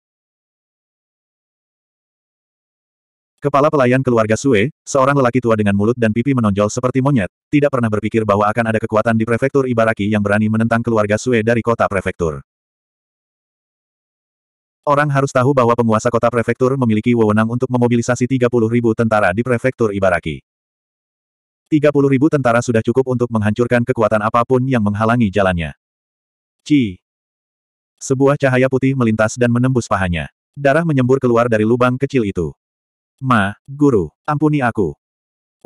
Kepala pelayan keluarga Sue, seorang lelaki tua dengan mulut dan pipi menonjol seperti monyet, tidak pernah berpikir bahwa akan ada kekuatan di prefektur Ibaraki yang berani menentang keluarga Sue dari kota prefektur. Orang harus tahu bahwa penguasa kota prefektur memiliki wewenang untuk memobilisasi 30 ribu tentara di prefektur Ibaraki ribu tentara sudah cukup untuk menghancurkan kekuatan apapun yang menghalangi jalannya. Ci. Sebuah cahaya putih melintas dan menembus pahanya. Darah menyembur keluar dari lubang kecil itu. Ma, guru, ampuni aku.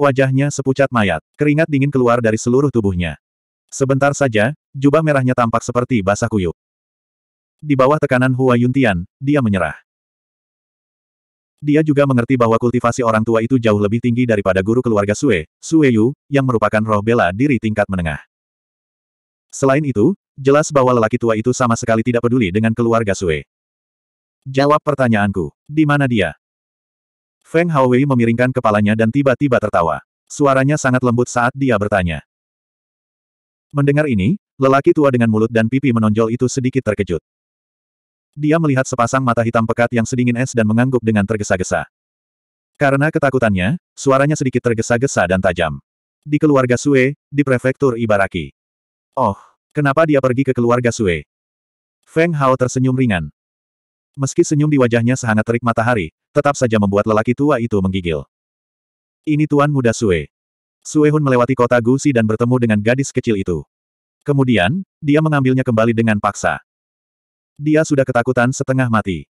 Wajahnya sepucat mayat, keringat dingin keluar dari seluruh tubuhnya. Sebentar saja, jubah merahnya tampak seperti basah kuyup. Di bawah tekanan Hua Yuntian, dia menyerah. Dia juga mengerti bahwa kultivasi orang tua itu jauh lebih tinggi daripada guru keluarga Sue, Sue Yu, yang merupakan roh bela diri tingkat menengah. Selain itu, jelas bahwa lelaki tua itu sama sekali tidak peduli dengan keluarga Sue. Jawab pertanyaanku, di mana dia? Feng Haowei memiringkan kepalanya dan tiba-tiba tertawa. Suaranya sangat lembut saat dia bertanya. Mendengar ini, lelaki tua dengan mulut dan pipi menonjol itu sedikit terkejut. Dia melihat sepasang mata hitam pekat yang sedingin es dan mengangguk dengan tergesa-gesa. Karena ketakutannya, suaranya sedikit tergesa-gesa dan tajam. Di keluarga Sue, di prefektur Ibaraki. Oh, kenapa dia pergi ke keluarga Sue? Feng Hao tersenyum ringan. Meski senyum di wajahnya sehangat terik matahari, tetap saja membuat lelaki tua itu menggigil. Ini Tuan Muda Sue. Sue Hun melewati kota Gusi dan bertemu dengan gadis kecil itu. Kemudian, dia mengambilnya kembali dengan paksa. Dia sudah ketakutan setengah mati.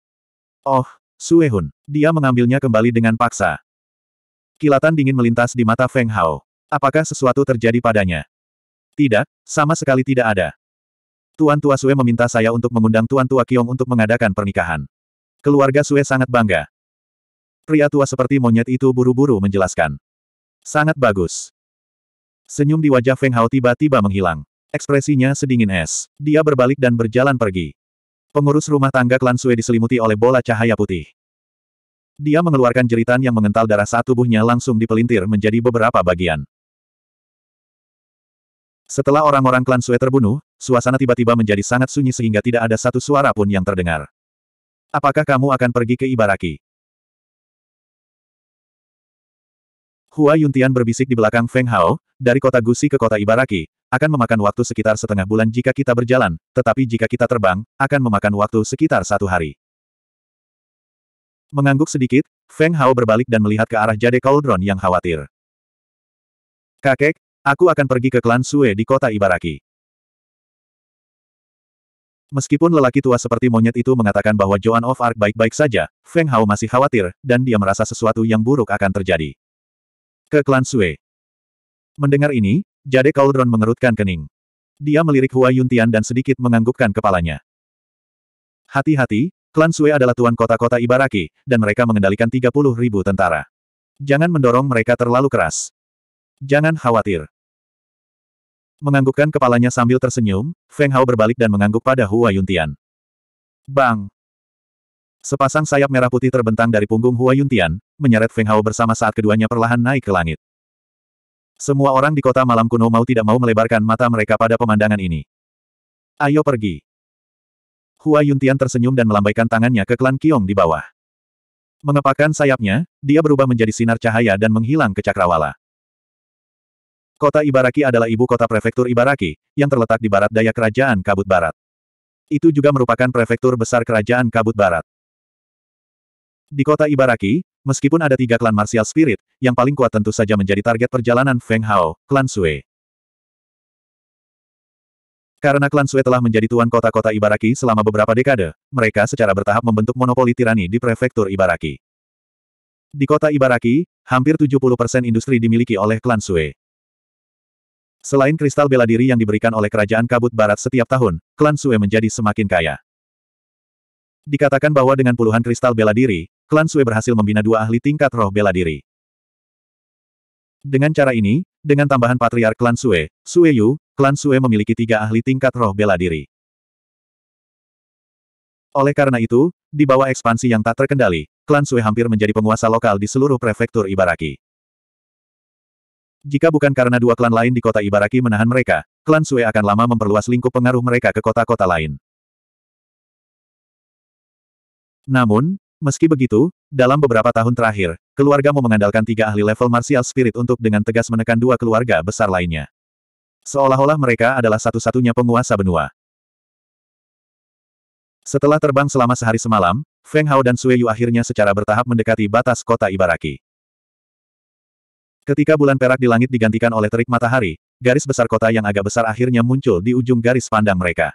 Oh, Suehun. Dia mengambilnya kembali dengan paksa. Kilatan dingin melintas di mata Feng Hao. Apakah sesuatu terjadi padanya? Tidak, sama sekali tidak ada. Tuan Tua Sue meminta saya untuk mengundang Tuan Tua Kiong untuk mengadakan pernikahan. Keluarga Sue sangat bangga. Pria tua seperti monyet itu buru-buru menjelaskan. Sangat bagus. Senyum di wajah Feng Hao tiba-tiba menghilang. Ekspresinya sedingin es. Dia berbalik dan berjalan pergi. Pengurus rumah tangga klan Sue diselimuti oleh bola cahaya putih. Dia mengeluarkan jeritan yang mengental darah saat tubuhnya langsung dipelintir menjadi beberapa bagian. Setelah orang-orang klan Sue terbunuh, suasana tiba-tiba menjadi sangat sunyi sehingga tidak ada satu suara pun yang terdengar. Apakah kamu akan pergi ke Ibaraki? Hua Yuntian berbisik di belakang Feng Hao, dari kota Gusi ke kota Ibaraki, akan memakan waktu sekitar setengah bulan jika kita berjalan, tetapi jika kita terbang, akan memakan waktu sekitar satu hari. Mengangguk sedikit, Feng Hao berbalik dan melihat ke arah Jade Cauldron yang khawatir. Kakek, aku akan pergi ke klan Sue di kota Ibaraki. Meskipun lelaki tua seperti monyet itu mengatakan bahwa Joan of Arc baik-baik saja, Feng Hao masih khawatir, dan dia merasa sesuatu yang buruk akan terjadi. Ke klan Sue. Mendengar ini, Jade Cauldron mengerutkan kening. Dia melirik Hua Yuntian dan sedikit menganggukkan kepalanya. Hati-hati, klan Sue adalah tuan kota-kota Ibaraki, dan mereka mengendalikan 30 ribu tentara. Jangan mendorong mereka terlalu keras. Jangan khawatir. Menganggukkan kepalanya sambil tersenyum, Feng Hao berbalik dan mengangguk pada Hua Yuntian. Bang! Sepasang sayap merah putih terbentang dari punggung Hua Yuntian, menyeret Feng Hao bersama saat keduanya perlahan naik ke langit. Semua orang di kota malam kuno mau tidak mau melebarkan mata mereka pada pemandangan ini. Ayo pergi. Hua Yuntian tersenyum dan melambaikan tangannya ke klan Kiong di bawah. Mengepakkan sayapnya, dia berubah menjadi sinar cahaya dan menghilang ke cakrawala. Kota Ibaraki adalah ibu kota prefektur Ibaraki, yang terletak di barat daya kerajaan Kabut Barat. Itu juga merupakan prefektur besar kerajaan Kabut Barat. Di kota Ibaraki, Meskipun ada tiga klan martial spirit, yang paling kuat tentu saja menjadi target perjalanan Feng Hao, klan Sui. Karena klan Sui telah menjadi tuan kota-kota Ibaraki selama beberapa dekade, mereka secara bertahap membentuk monopoli tirani di prefektur Ibaraki. Di kota Ibaraki, hampir 70% industri dimiliki oleh klan Sui. Selain kristal bela diri yang diberikan oleh kerajaan kabut barat setiap tahun, klan Sui menjadi semakin kaya. Dikatakan bahwa dengan puluhan kristal bela diri, klan Sue berhasil membina dua ahli tingkat roh bela diri. Dengan cara ini, dengan tambahan patriark klan Sue, Sue Yu, klan Sue memiliki tiga ahli tingkat roh bela diri. Oleh karena itu, di bawah ekspansi yang tak terkendali, klan Sue hampir menjadi penguasa lokal di seluruh prefektur Ibaraki. Jika bukan karena dua klan lain di kota Ibaraki menahan mereka, klan Sue akan lama memperluas lingkup pengaruh mereka ke kota-kota lain. Namun, Meski begitu, dalam beberapa tahun terakhir, keluarga mau mengandalkan tiga ahli level martial spirit untuk dengan tegas menekan dua keluarga besar lainnya. Seolah-olah mereka adalah satu-satunya penguasa benua. Setelah terbang selama sehari semalam, Feng Hao dan Sue Yu akhirnya secara bertahap mendekati batas kota Ibaraki. Ketika bulan perak di langit digantikan oleh terik matahari, garis besar kota yang agak besar akhirnya muncul di ujung garis pandang mereka.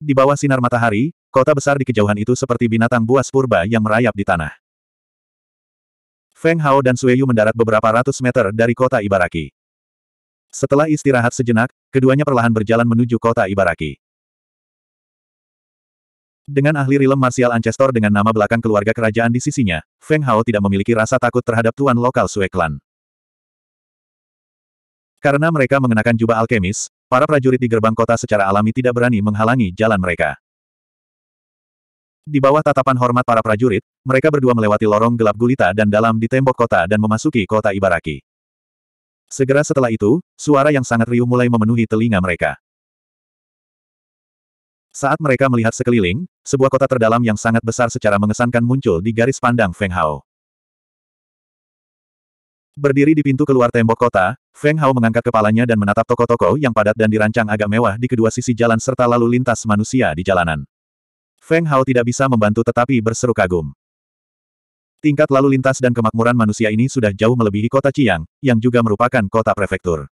Di bawah sinar matahari, Kota besar di kejauhan itu seperti binatang buas purba yang merayap di tanah. Feng Hao dan Sueyu mendarat beberapa ratus meter dari kota Ibaraki. Setelah istirahat sejenak, keduanya perlahan berjalan menuju kota Ibaraki. Dengan ahli rilem marsial Ancestor dengan nama belakang keluarga kerajaan di sisinya, Feng Hao tidak memiliki rasa takut terhadap tuan lokal Sue Clan. Karena mereka mengenakan jubah alkemis, para prajurit di gerbang kota secara alami tidak berani menghalangi jalan mereka. Di bawah tatapan hormat para prajurit, mereka berdua melewati lorong gelap gulita dan dalam di tembok kota dan memasuki kota Ibaraki. Segera setelah itu, suara yang sangat riuh mulai memenuhi telinga mereka. Saat mereka melihat sekeliling, sebuah kota terdalam yang sangat besar secara mengesankan muncul di garis pandang Feng Hao. Berdiri di pintu keluar tembok kota, Feng Hao mengangkat kepalanya dan menatap toko-toko yang padat dan dirancang agak mewah di kedua sisi jalan serta lalu lintas manusia di jalanan. Feng Hao tidak bisa membantu tetapi berseru kagum. Tingkat lalu lintas dan kemakmuran manusia ini sudah jauh melebihi kota Chiang, yang juga merupakan kota prefektur.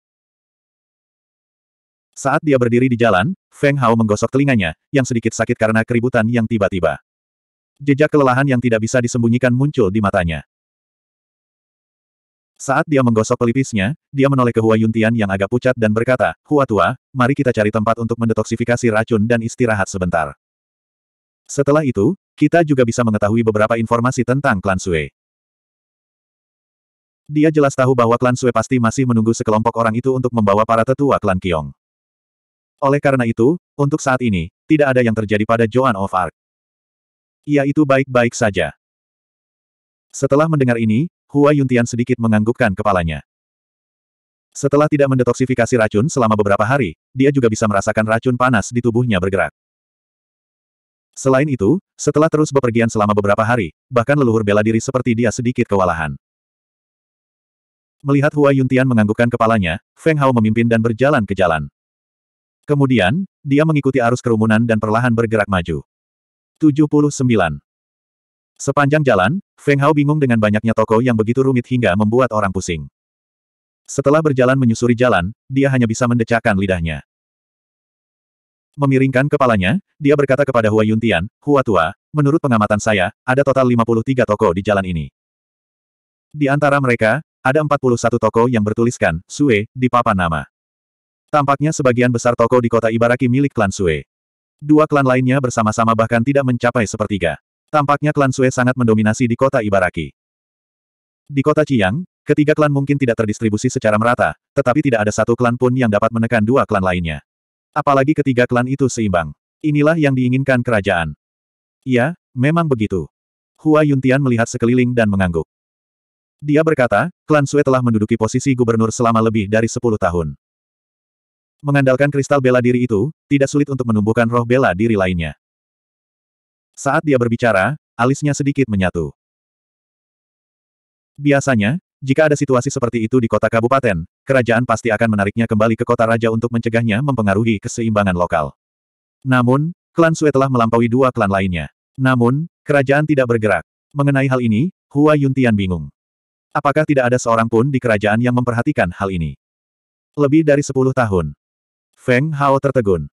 Saat dia berdiri di jalan, Feng Hao menggosok telinganya, yang sedikit sakit karena keributan yang tiba-tiba. Jejak kelelahan yang tidak bisa disembunyikan muncul di matanya. Saat dia menggosok pelipisnya, dia menoleh ke Hua Yuntian yang agak pucat dan berkata, Hua Tua, mari kita cari tempat untuk mendetoksifikasi racun dan istirahat sebentar. Setelah itu, kita juga bisa mengetahui beberapa informasi tentang klan Sue. Dia jelas tahu bahwa klan Sue pasti masih menunggu sekelompok orang itu untuk membawa para tetua klan Kiong. Oleh karena itu, untuk saat ini, tidak ada yang terjadi pada Joan of Arc. Ia itu baik-baik saja. Setelah mendengar ini, Hua Yuntian sedikit menganggukkan kepalanya. Setelah tidak mendetoksifikasi racun selama beberapa hari, dia juga bisa merasakan racun panas di tubuhnya bergerak. Selain itu, setelah terus bepergian selama beberapa hari, bahkan leluhur bela diri seperti dia sedikit kewalahan. Melihat Hua Yuntian menganggukkan kepalanya, Feng Hao memimpin dan berjalan ke jalan. Kemudian, dia mengikuti arus kerumunan dan perlahan bergerak maju. 79. Sepanjang jalan, Feng Hao bingung dengan banyaknya toko yang begitu rumit hingga membuat orang pusing. Setelah berjalan menyusuri jalan, dia hanya bisa mendecakkan lidahnya. Memiringkan kepalanya, dia berkata kepada Hua Yuntian, Hua Tua, menurut pengamatan saya, ada total 53 toko di jalan ini. Di antara mereka, ada 41 toko yang bertuliskan, Sue, di papan nama. Tampaknya sebagian besar toko di kota Ibaraki milik klan Sue. Dua klan lainnya bersama-sama bahkan tidak mencapai sepertiga. Tampaknya klan Sue sangat mendominasi di kota Ibaraki. Di kota Chiang, ketiga klan mungkin tidak terdistribusi secara merata, tetapi tidak ada satu klan pun yang dapat menekan dua klan lainnya. Apalagi ketiga klan itu seimbang. Inilah yang diinginkan kerajaan. Ya, memang begitu. Hua Yuntian melihat sekeliling dan mengangguk. Dia berkata, klan Sue telah menduduki posisi gubernur selama lebih dari 10 tahun. Mengandalkan kristal bela diri itu, tidak sulit untuk menumbuhkan roh bela diri lainnya. Saat dia berbicara, alisnya sedikit menyatu. Biasanya, jika ada situasi seperti itu di kota kabupaten, kerajaan pasti akan menariknya kembali ke kota raja untuk mencegahnya mempengaruhi keseimbangan lokal. Namun, klan Sue telah melampaui dua klan lainnya. Namun, kerajaan tidak bergerak. Mengenai hal ini, Hua Yuntian bingung. Apakah tidak ada seorang pun di kerajaan yang memperhatikan hal ini? Lebih dari sepuluh tahun. Feng Hao tertegun.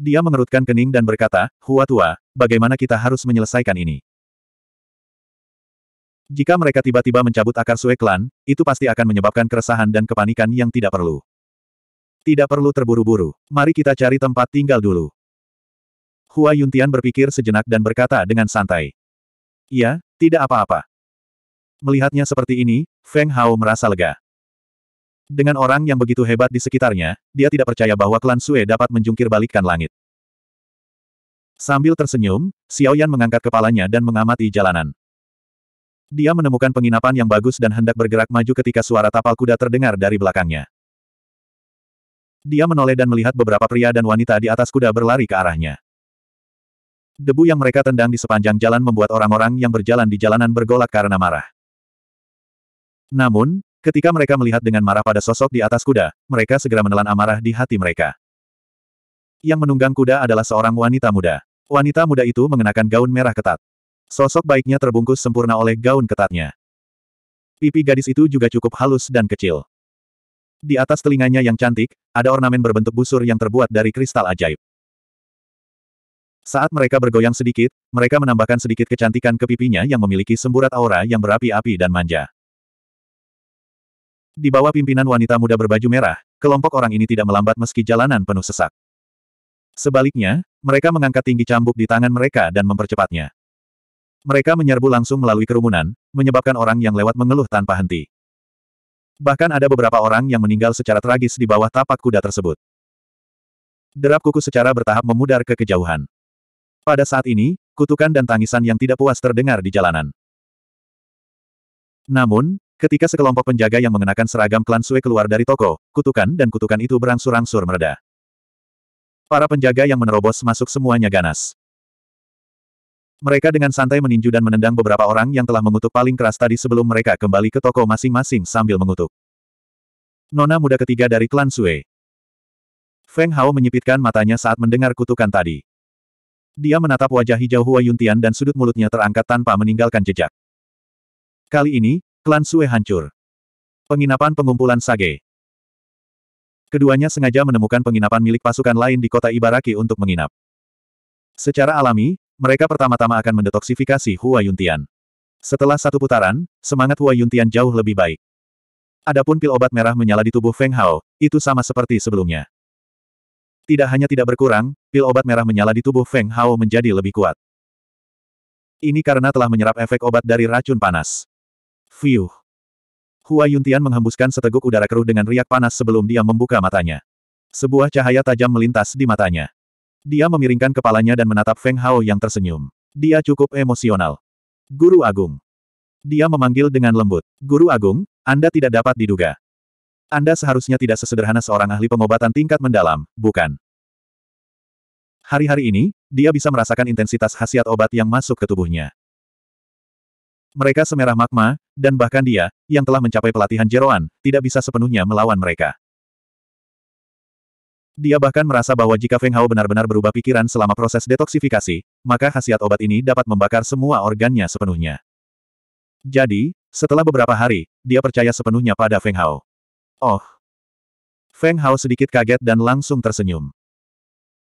Dia mengerutkan kening dan berkata, Hua Tua, bagaimana kita harus menyelesaikan ini? Jika mereka tiba-tiba mencabut akar Sue Klan, itu pasti akan menyebabkan keresahan dan kepanikan yang tidak perlu. Tidak perlu terburu-buru. Mari kita cari tempat tinggal dulu. Hua Yuntian berpikir sejenak dan berkata dengan santai. Ya, tidak apa-apa. Melihatnya seperti ini, Feng Hao merasa lega. Dengan orang yang begitu hebat di sekitarnya, dia tidak percaya bahwa klan Sue dapat menjungkir balikkan langit. Sambil tersenyum, Xiaoyan mengangkat kepalanya dan mengamati jalanan. Dia menemukan penginapan yang bagus dan hendak bergerak maju ketika suara tapal kuda terdengar dari belakangnya. Dia menoleh dan melihat beberapa pria dan wanita di atas kuda berlari ke arahnya. Debu yang mereka tendang di sepanjang jalan membuat orang-orang yang berjalan di jalanan bergolak karena marah. Namun, ketika mereka melihat dengan marah pada sosok di atas kuda, mereka segera menelan amarah di hati mereka. Yang menunggang kuda adalah seorang wanita muda. Wanita muda itu mengenakan gaun merah ketat. Sosok baiknya terbungkus sempurna oleh gaun ketatnya. Pipi gadis itu juga cukup halus dan kecil. Di atas telinganya yang cantik, ada ornamen berbentuk busur yang terbuat dari kristal ajaib. Saat mereka bergoyang sedikit, mereka menambahkan sedikit kecantikan ke pipinya yang memiliki semburat aura yang berapi-api dan manja. Di bawah pimpinan wanita muda berbaju merah, kelompok orang ini tidak melambat meski jalanan penuh sesak. Sebaliknya, mereka mengangkat tinggi cambuk di tangan mereka dan mempercepatnya. Mereka menyerbu langsung melalui kerumunan, menyebabkan orang yang lewat mengeluh tanpa henti. Bahkan ada beberapa orang yang meninggal secara tragis di bawah tapak kuda tersebut. Derap kuku secara bertahap memudar ke kejauhan. Pada saat ini, kutukan dan tangisan yang tidak puas terdengar di jalanan. Namun, ketika sekelompok penjaga yang mengenakan seragam klan Sue keluar dari toko, kutukan dan kutukan itu berangsur-angsur mereda. Para penjaga yang menerobos masuk semuanya ganas. Mereka dengan santai meninju dan menendang beberapa orang yang telah mengutuk paling keras tadi sebelum mereka kembali ke toko masing-masing sambil mengutuk. Nona muda ketiga dari klan Sue. Feng Hao menyipitkan matanya saat mendengar kutukan tadi. Dia menatap wajah hijau Hua Yuntian dan sudut mulutnya terangkat tanpa meninggalkan jejak. Kali ini, klan Sue hancur. Penginapan pengumpulan Sage. Keduanya sengaja menemukan penginapan milik pasukan lain di kota Ibaraki untuk menginap. Secara alami, mereka pertama-tama akan mendetoksifikasi Hua Yuntian. Setelah satu putaran, semangat Hua Yuntian jauh lebih baik. Adapun pil obat merah menyala di tubuh Feng Hao, itu sama seperti sebelumnya. Tidak hanya tidak berkurang, pil obat merah menyala di tubuh Feng Hao menjadi lebih kuat. Ini karena telah menyerap efek obat dari racun panas. Fiuh. Hua Yuntian menghembuskan seteguk udara keruh dengan riak panas sebelum dia membuka matanya. Sebuah cahaya tajam melintas di matanya. Dia memiringkan kepalanya dan menatap Feng Hao yang tersenyum. Dia cukup emosional. Guru Agung. Dia memanggil dengan lembut. Guru Agung, Anda tidak dapat diduga. Anda seharusnya tidak sesederhana seorang ahli pengobatan tingkat mendalam, bukan? Hari-hari ini, dia bisa merasakan intensitas khasiat obat yang masuk ke tubuhnya. Mereka semerah magma, dan bahkan dia, yang telah mencapai pelatihan jeroan, tidak bisa sepenuhnya melawan mereka. Dia bahkan merasa bahwa jika Feng Hao benar-benar berubah pikiran selama proses detoksifikasi, maka khasiat obat ini dapat membakar semua organnya sepenuhnya. Jadi, setelah beberapa hari, dia percaya sepenuhnya pada Feng Hao. Oh! Feng Hao sedikit kaget dan langsung tersenyum.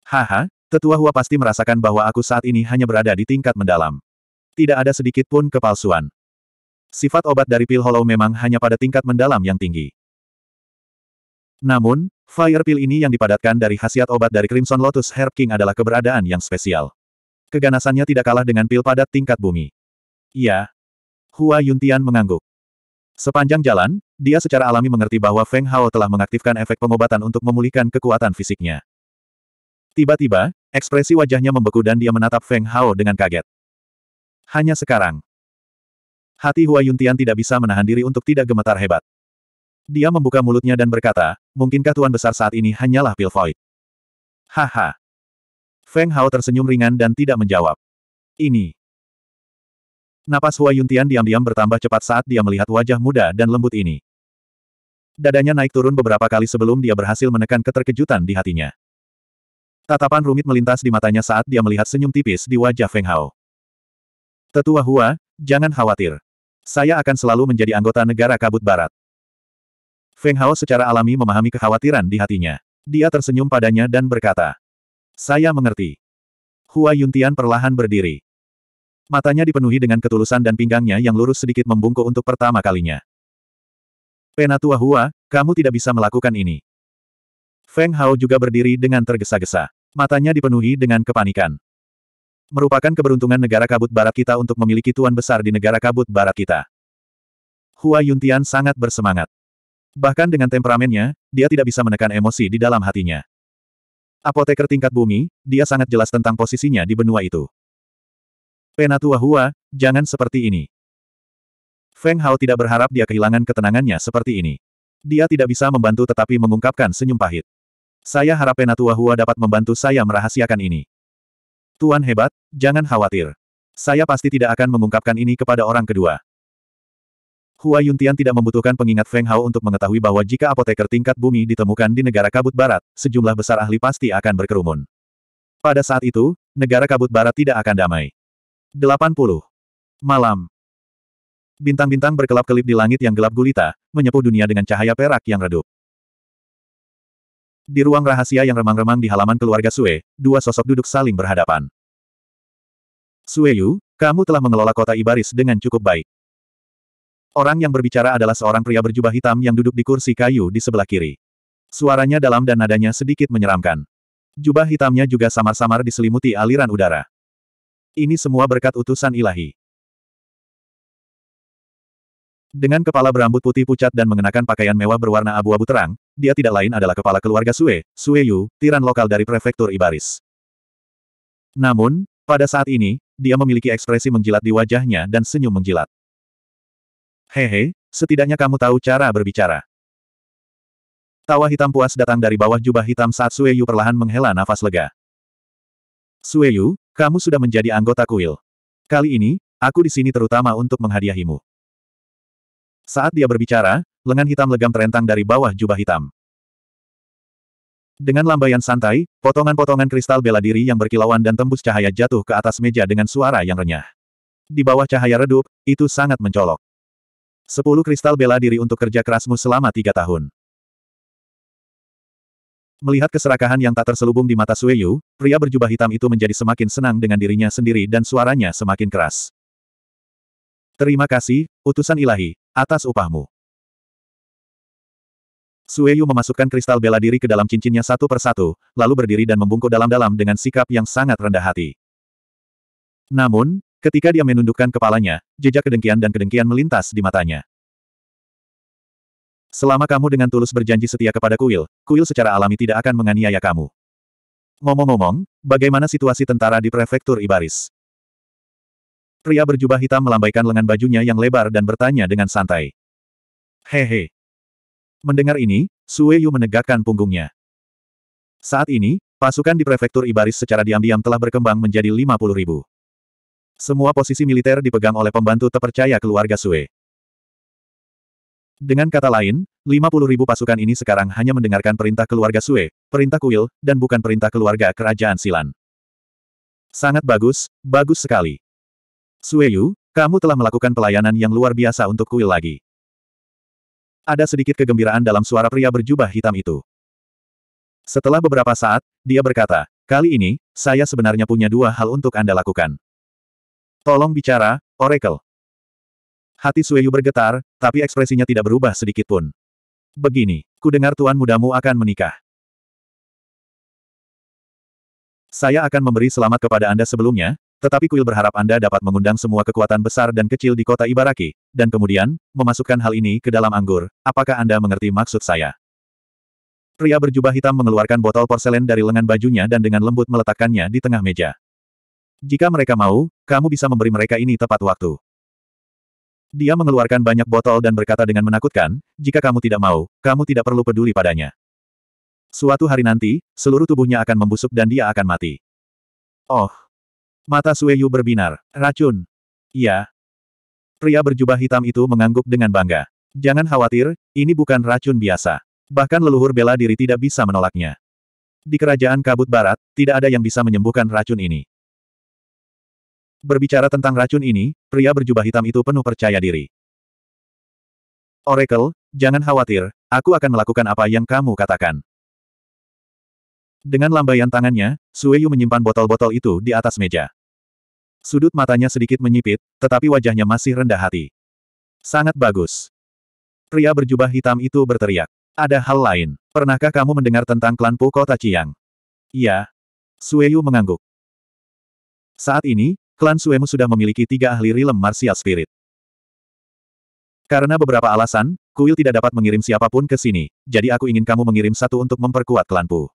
Haha, tetua Hua pasti merasakan bahwa aku saat ini hanya berada di tingkat mendalam. Tidak ada sedikit pun kepalsuan. Sifat obat dari pil hollow memang hanya pada tingkat mendalam yang tinggi. Namun, Fire Pill ini yang dipadatkan dari khasiat obat dari Crimson Lotus Herb King adalah keberadaan yang spesial. Keganasannya tidak kalah dengan pil padat tingkat bumi. Iya. Hua Yuntian mengangguk. Sepanjang jalan, dia secara alami mengerti bahwa Feng Hao telah mengaktifkan efek pengobatan untuk memulihkan kekuatan fisiknya. Tiba-tiba, ekspresi wajahnya membeku dan dia menatap Feng Hao dengan kaget. Hanya sekarang. Hati Hua Yuntian tidak bisa menahan diri untuk tidak gemetar hebat. Dia membuka mulutnya dan berkata, mungkinkah Tuan Besar saat ini hanyalah pil Haha. Feng Hao tersenyum ringan dan tidak menjawab. Ini. Napas Hua Yuntian diam-diam bertambah cepat saat dia melihat wajah muda dan lembut ini. Dadanya naik turun beberapa kali sebelum dia berhasil menekan keterkejutan di hatinya. Tatapan rumit melintas di matanya saat dia melihat senyum tipis di wajah Feng Hao. Tetua Hua, jangan khawatir. Saya akan selalu menjadi anggota negara kabut barat. Feng Hao secara alami memahami kekhawatiran di hatinya. Dia tersenyum padanya dan berkata, Saya mengerti. Hua Yuntian perlahan berdiri. Matanya dipenuhi dengan ketulusan dan pinggangnya yang lurus sedikit membungkuk untuk pertama kalinya. Penatua Hua, kamu tidak bisa melakukan ini. Feng Hao juga berdiri dengan tergesa-gesa. Matanya dipenuhi dengan kepanikan. Merupakan keberuntungan negara kabut barat kita untuk memiliki tuan besar di negara kabut barat kita. Hua Yuntian sangat bersemangat. Bahkan dengan temperamennya, dia tidak bisa menekan emosi di dalam hatinya. Apoteker tingkat bumi, dia sangat jelas tentang posisinya di benua itu. Penatua Hua, jangan seperti ini. Feng Hao tidak berharap dia kehilangan ketenangannya seperti ini. Dia tidak bisa membantu tetapi mengungkapkan senyum pahit. Saya harap Penatua Hua dapat membantu saya merahasiakan ini. Tuan hebat, jangan khawatir. Saya pasti tidak akan mengungkapkan ini kepada orang kedua. Hua Yuntian tidak membutuhkan pengingat Feng Hao untuk mengetahui bahwa jika apoteker tingkat bumi ditemukan di negara kabut barat, sejumlah besar ahli pasti akan berkerumun. Pada saat itu, negara kabut barat tidak akan damai. 80. Malam. Bintang-bintang berkelap-kelip di langit yang gelap gulita, menyepuh dunia dengan cahaya perak yang redup. Di ruang rahasia yang remang-remang di halaman keluarga Sue, dua sosok duduk saling berhadapan. Sue Yu, kamu telah mengelola kota Ibaris dengan cukup baik. Orang yang berbicara adalah seorang pria berjubah hitam yang duduk di kursi kayu di sebelah kiri. Suaranya dalam dan nadanya sedikit menyeramkan. Jubah hitamnya juga samar-samar diselimuti aliran udara. Ini semua berkat utusan ilahi. Dengan kepala berambut putih pucat dan mengenakan pakaian mewah berwarna abu-abu terang, dia tidak lain adalah kepala keluarga Sue, Sue Yu, tiran lokal dari prefektur Ibaris. Namun, pada saat ini, dia memiliki ekspresi menjilat di wajahnya dan senyum menjilat. Hehe, setidaknya kamu tahu cara berbicara. Tawa hitam puas datang dari bawah jubah hitam saat Sueyu perlahan menghela nafas lega. Sueyu, kamu sudah menjadi anggota kuil. Kali ini, aku di sini terutama untuk menghadiahimu. Saat dia berbicara, lengan hitam legam terentang dari bawah jubah hitam. Dengan lambaian santai, potongan-potongan kristal bela diri yang berkilauan dan tembus cahaya jatuh ke atas meja dengan suara yang renyah. Di bawah cahaya redup, itu sangat mencolok. Sepuluh kristal bela diri untuk kerja kerasmu selama tiga tahun. Melihat keserakahan yang tak terselubung di mata Sueyu, pria berjubah hitam itu menjadi semakin senang dengan dirinya sendiri dan suaranya semakin keras. Terima kasih, utusan ilahi, atas upahmu. Sueyu memasukkan kristal bela diri ke dalam cincinnya satu persatu, lalu berdiri dan membungkuk dalam-dalam dengan sikap yang sangat rendah hati. Namun, Ketika dia menundukkan kepalanya, jejak kedengkian dan kedengkian melintas di matanya. Selama kamu dengan tulus berjanji setia kepada Kuil, Kuil secara alami tidak akan menganiaya kamu. Ngomong-ngomong, bagaimana situasi tentara di prefektur Ibaris? Pria berjubah hitam melambaikan lengan bajunya yang lebar dan bertanya dengan santai. Hehe. Mendengar ini, Sue Yu menegakkan punggungnya. Saat ini, pasukan di prefektur Ibaris secara diam-diam telah berkembang menjadi 50 ribu. Semua posisi militer dipegang oleh pembantu terpercaya keluarga Sue. Dengan kata lain, 50 pasukan ini sekarang hanya mendengarkan perintah keluarga Sue, perintah kuil, dan bukan perintah keluarga kerajaan Silan. Sangat bagus, bagus sekali. Sueyu, kamu telah melakukan pelayanan yang luar biasa untuk kuil lagi. Ada sedikit kegembiraan dalam suara pria berjubah hitam itu. Setelah beberapa saat, dia berkata, kali ini, saya sebenarnya punya dua hal untuk Anda lakukan. Tolong bicara, Oracle. Hati Sueyu bergetar, tapi ekspresinya tidak berubah sedikit pun. Begini, ku dengar tuan mudamu akan menikah. Saya akan memberi selamat kepada Anda sebelumnya, tetapi kuil berharap Anda dapat mengundang semua kekuatan besar dan kecil di kota Ibaraki, dan kemudian, memasukkan hal ini ke dalam anggur. Apakah Anda mengerti maksud saya? Pria berjubah hitam mengeluarkan botol porselen dari lengan bajunya dan dengan lembut meletakkannya di tengah meja. Jika mereka mau, kamu bisa memberi mereka ini tepat waktu. Dia mengeluarkan banyak botol dan berkata dengan menakutkan, jika kamu tidak mau, kamu tidak perlu peduli padanya. Suatu hari nanti, seluruh tubuhnya akan membusuk dan dia akan mati. Oh. Mata Sueyu berbinar. Racun. Iya. Pria berjubah hitam itu mengangguk dengan bangga. Jangan khawatir, ini bukan racun biasa. Bahkan leluhur bela diri tidak bisa menolaknya. Di kerajaan kabut barat, tidak ada yang bisa menyembuhkan racun ini. Berbicara tentang racun ini, pria berjubah hitam itu penuh percaya diri. Oracle, jangan khawatir, aku akan melakukan apa yang kamu katakan. Dengan lambaian tangannya, Sueyu menyimpan botol-botol itu di atas meja. Sudut matanya sedikit menyipit, tetapi wajahnya masih rendah hati. Sangat bagus. Pria berjubah hitam itu berteriak. Ada hal lain. Pernahkah kamu mendengar tentang klan Po Kota Chiang? Iya. Sueyu mengangguk. Saat ini, klan Suemu sudah memiliki tiga ahli rilem martial spirit. Karena beberapa alasan, Kuil tidak dapat mengirim siapapun ke sini, jadi aku ingin kamu mengirim satu untuk memperkuat klanku.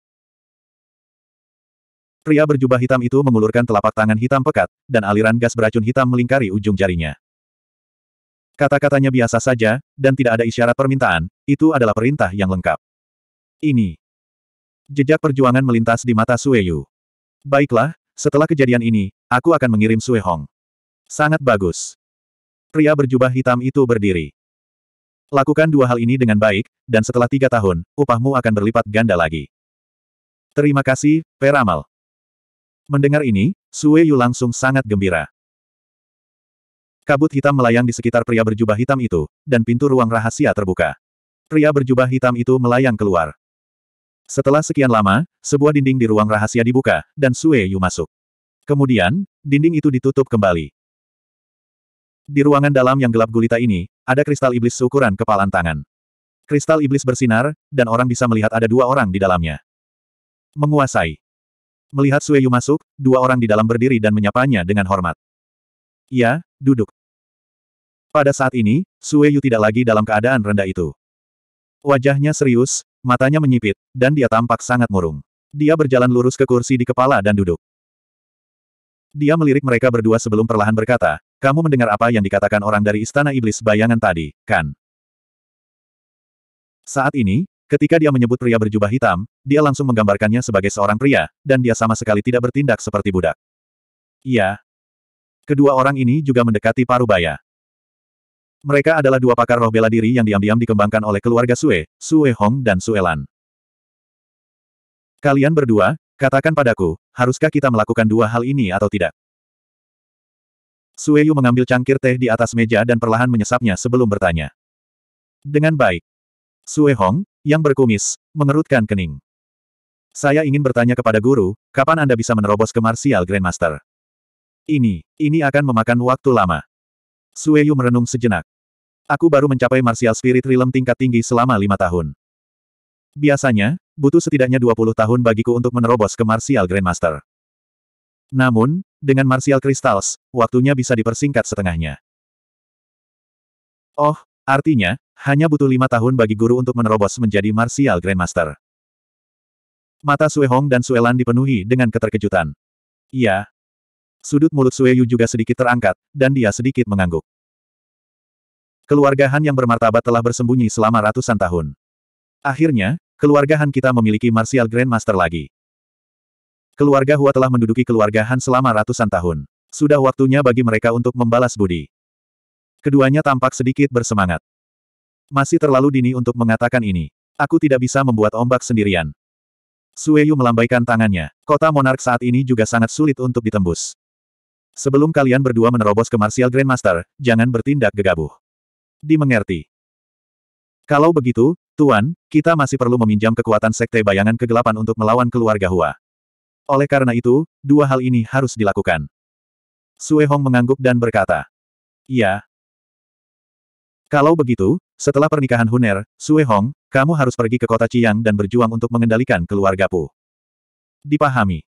Pria berjubah hitam itu mengulurkan telapak tangan hitam pekat, dan aliran gas beracun hitam melingkari ujung jarinya. Kata-katanya biasa saja, dan tidak ada isyarat permintaan, itu adalah perintah yang lengkap. Ini. Jejak perjuangan melintas di mata Sueyu. Baiklah, setelah kejadian ini, aku akan mengirim Sue Hong. Sangat bagus. Pria berjubah hitam itu berdiri. Lakukan dua hal ini dengan baik, dan setelah tiga tahun, upahmu akan berlipat ganda lagi. Terima kasih, Peramal. Mendengar ini, Sue Yu langsung sangat gembira. Kabut hitam melayang di sekitar pria berjubah hitam itu, dan pintu ruang rahasia terbuka. Pria berjubah hitam itu melayang keluar. Setelah sekian lama, sebuah dinding di ruang rahasia dibuka, dan Sue Yu masuk. Kemudian, dinding itu ditutup kembali. Di ruangan dalam yang gelap gulita ini, ada kristal iblis seukuran kepalan tangan. Kristal iblis bersinar, dan orang bisa melihat ada dua orang di dalamnya. Menguasai. Melihat Sue Yu masuk, dua orang di dalam berdiri dan menyapanya dengan hormat. Ya, duduk. Pada saat ini, Sue Yu tidak lagi dalam keadaan rendah itu. Wajahnya serius, Matanya menyipit, dan dia tampak sangat murung. Dia berjalan lurus ke kursi di kepala dan duduk. Dia melirik mereka berdua sebelum perlahan berkata, kamu mendengar apa yang dikatakan orang dari Istana Iblis bayangan tadi, kan? Saat ini, ketika dia menyebut pria berjubah hitam, dia langsung menggambarkannya sebagai seorang pria, dan dia sama sekali tidak bertindak seperti budak. Iya. Kedua orang ini juga mendekati Parubaya. Mereka adalah dua pakar roh bela diri yang diam-diam dikembangkan oleh keluarga Sue, Sue Hong dan Sue Lan. Kalian berdua, katakan padaku, haruskah kita melakukan dua hal ini atau tidak? Sue Yu mengambil cangkir teh di atas meja dan perlahan menyesapnya sebelum bertanya. Dengan baik. Sue Hong, yang berkumis, mengerutkan kening. Saya ingin bertanya kepada guru, kapan Anda bisa menerobos ke Martial Grandmaster? Ini, ini akan memakan waktu lama. Sue Yu merenung sejenak. Aku baru mencapai Martial Spirit Realm tingkat tinggi selama lima tahun. Biasanya, butuh setidaknya 20 tahun bagiku untuk menerobos ke Martial Grandmaster. Namun, dengan Martial Crystals, waktunya bisa dipersingkat setengahnya. Oh, artinya, hanya butuh lima tahun bagi guru untuk menerobos menjadi Martial Grandmaster. Mata Sue Hong dan Sue Lan dipenuhi dengan keterkejutan. Iya. Sudut mulut Sue Yu juga sedikit terangkat, dan dia sedikit mengangguk. Keluarga Han yang bermartabat telah bersembunyi selama ratusan tahun. Akhirnya, keluarga Han kita memiliki Martial Grandmaster lagi. Keluarga Hua telah menduduki keluarga Han selama ratusan tahun. Sudah waktunya bagi mereka untuk membalas budi. Keduanya tampak sedikit bersemangat. Masih terlalu dini untuk mengatakan ini. Aku tidak bisa membuat ombak sendirian. Sueyu melambaikan tangannya. Kota Monark saat ini juga sangat sulit untuk ditembus. Sebelum kalian berdua menerobos ke Martial Grandmaster, jangan bertindak gegabah dimengerti. Kalau begitu, Tuan, kita masih perlu meminjam kekuatan Sekte Bayangan Kegelapan untuk melawan keluarga Hua. Oleh karena itu, dua hal ini harus dilakukan. Sue Hong mengangguk dan berkata, Iya. Kalau begitu, setelah pernikahan Huner, Sue Hong, kamu harus pergi ke kota Chiang dan berjuang untuk mengendalikan keluarga Pu. Dipahami.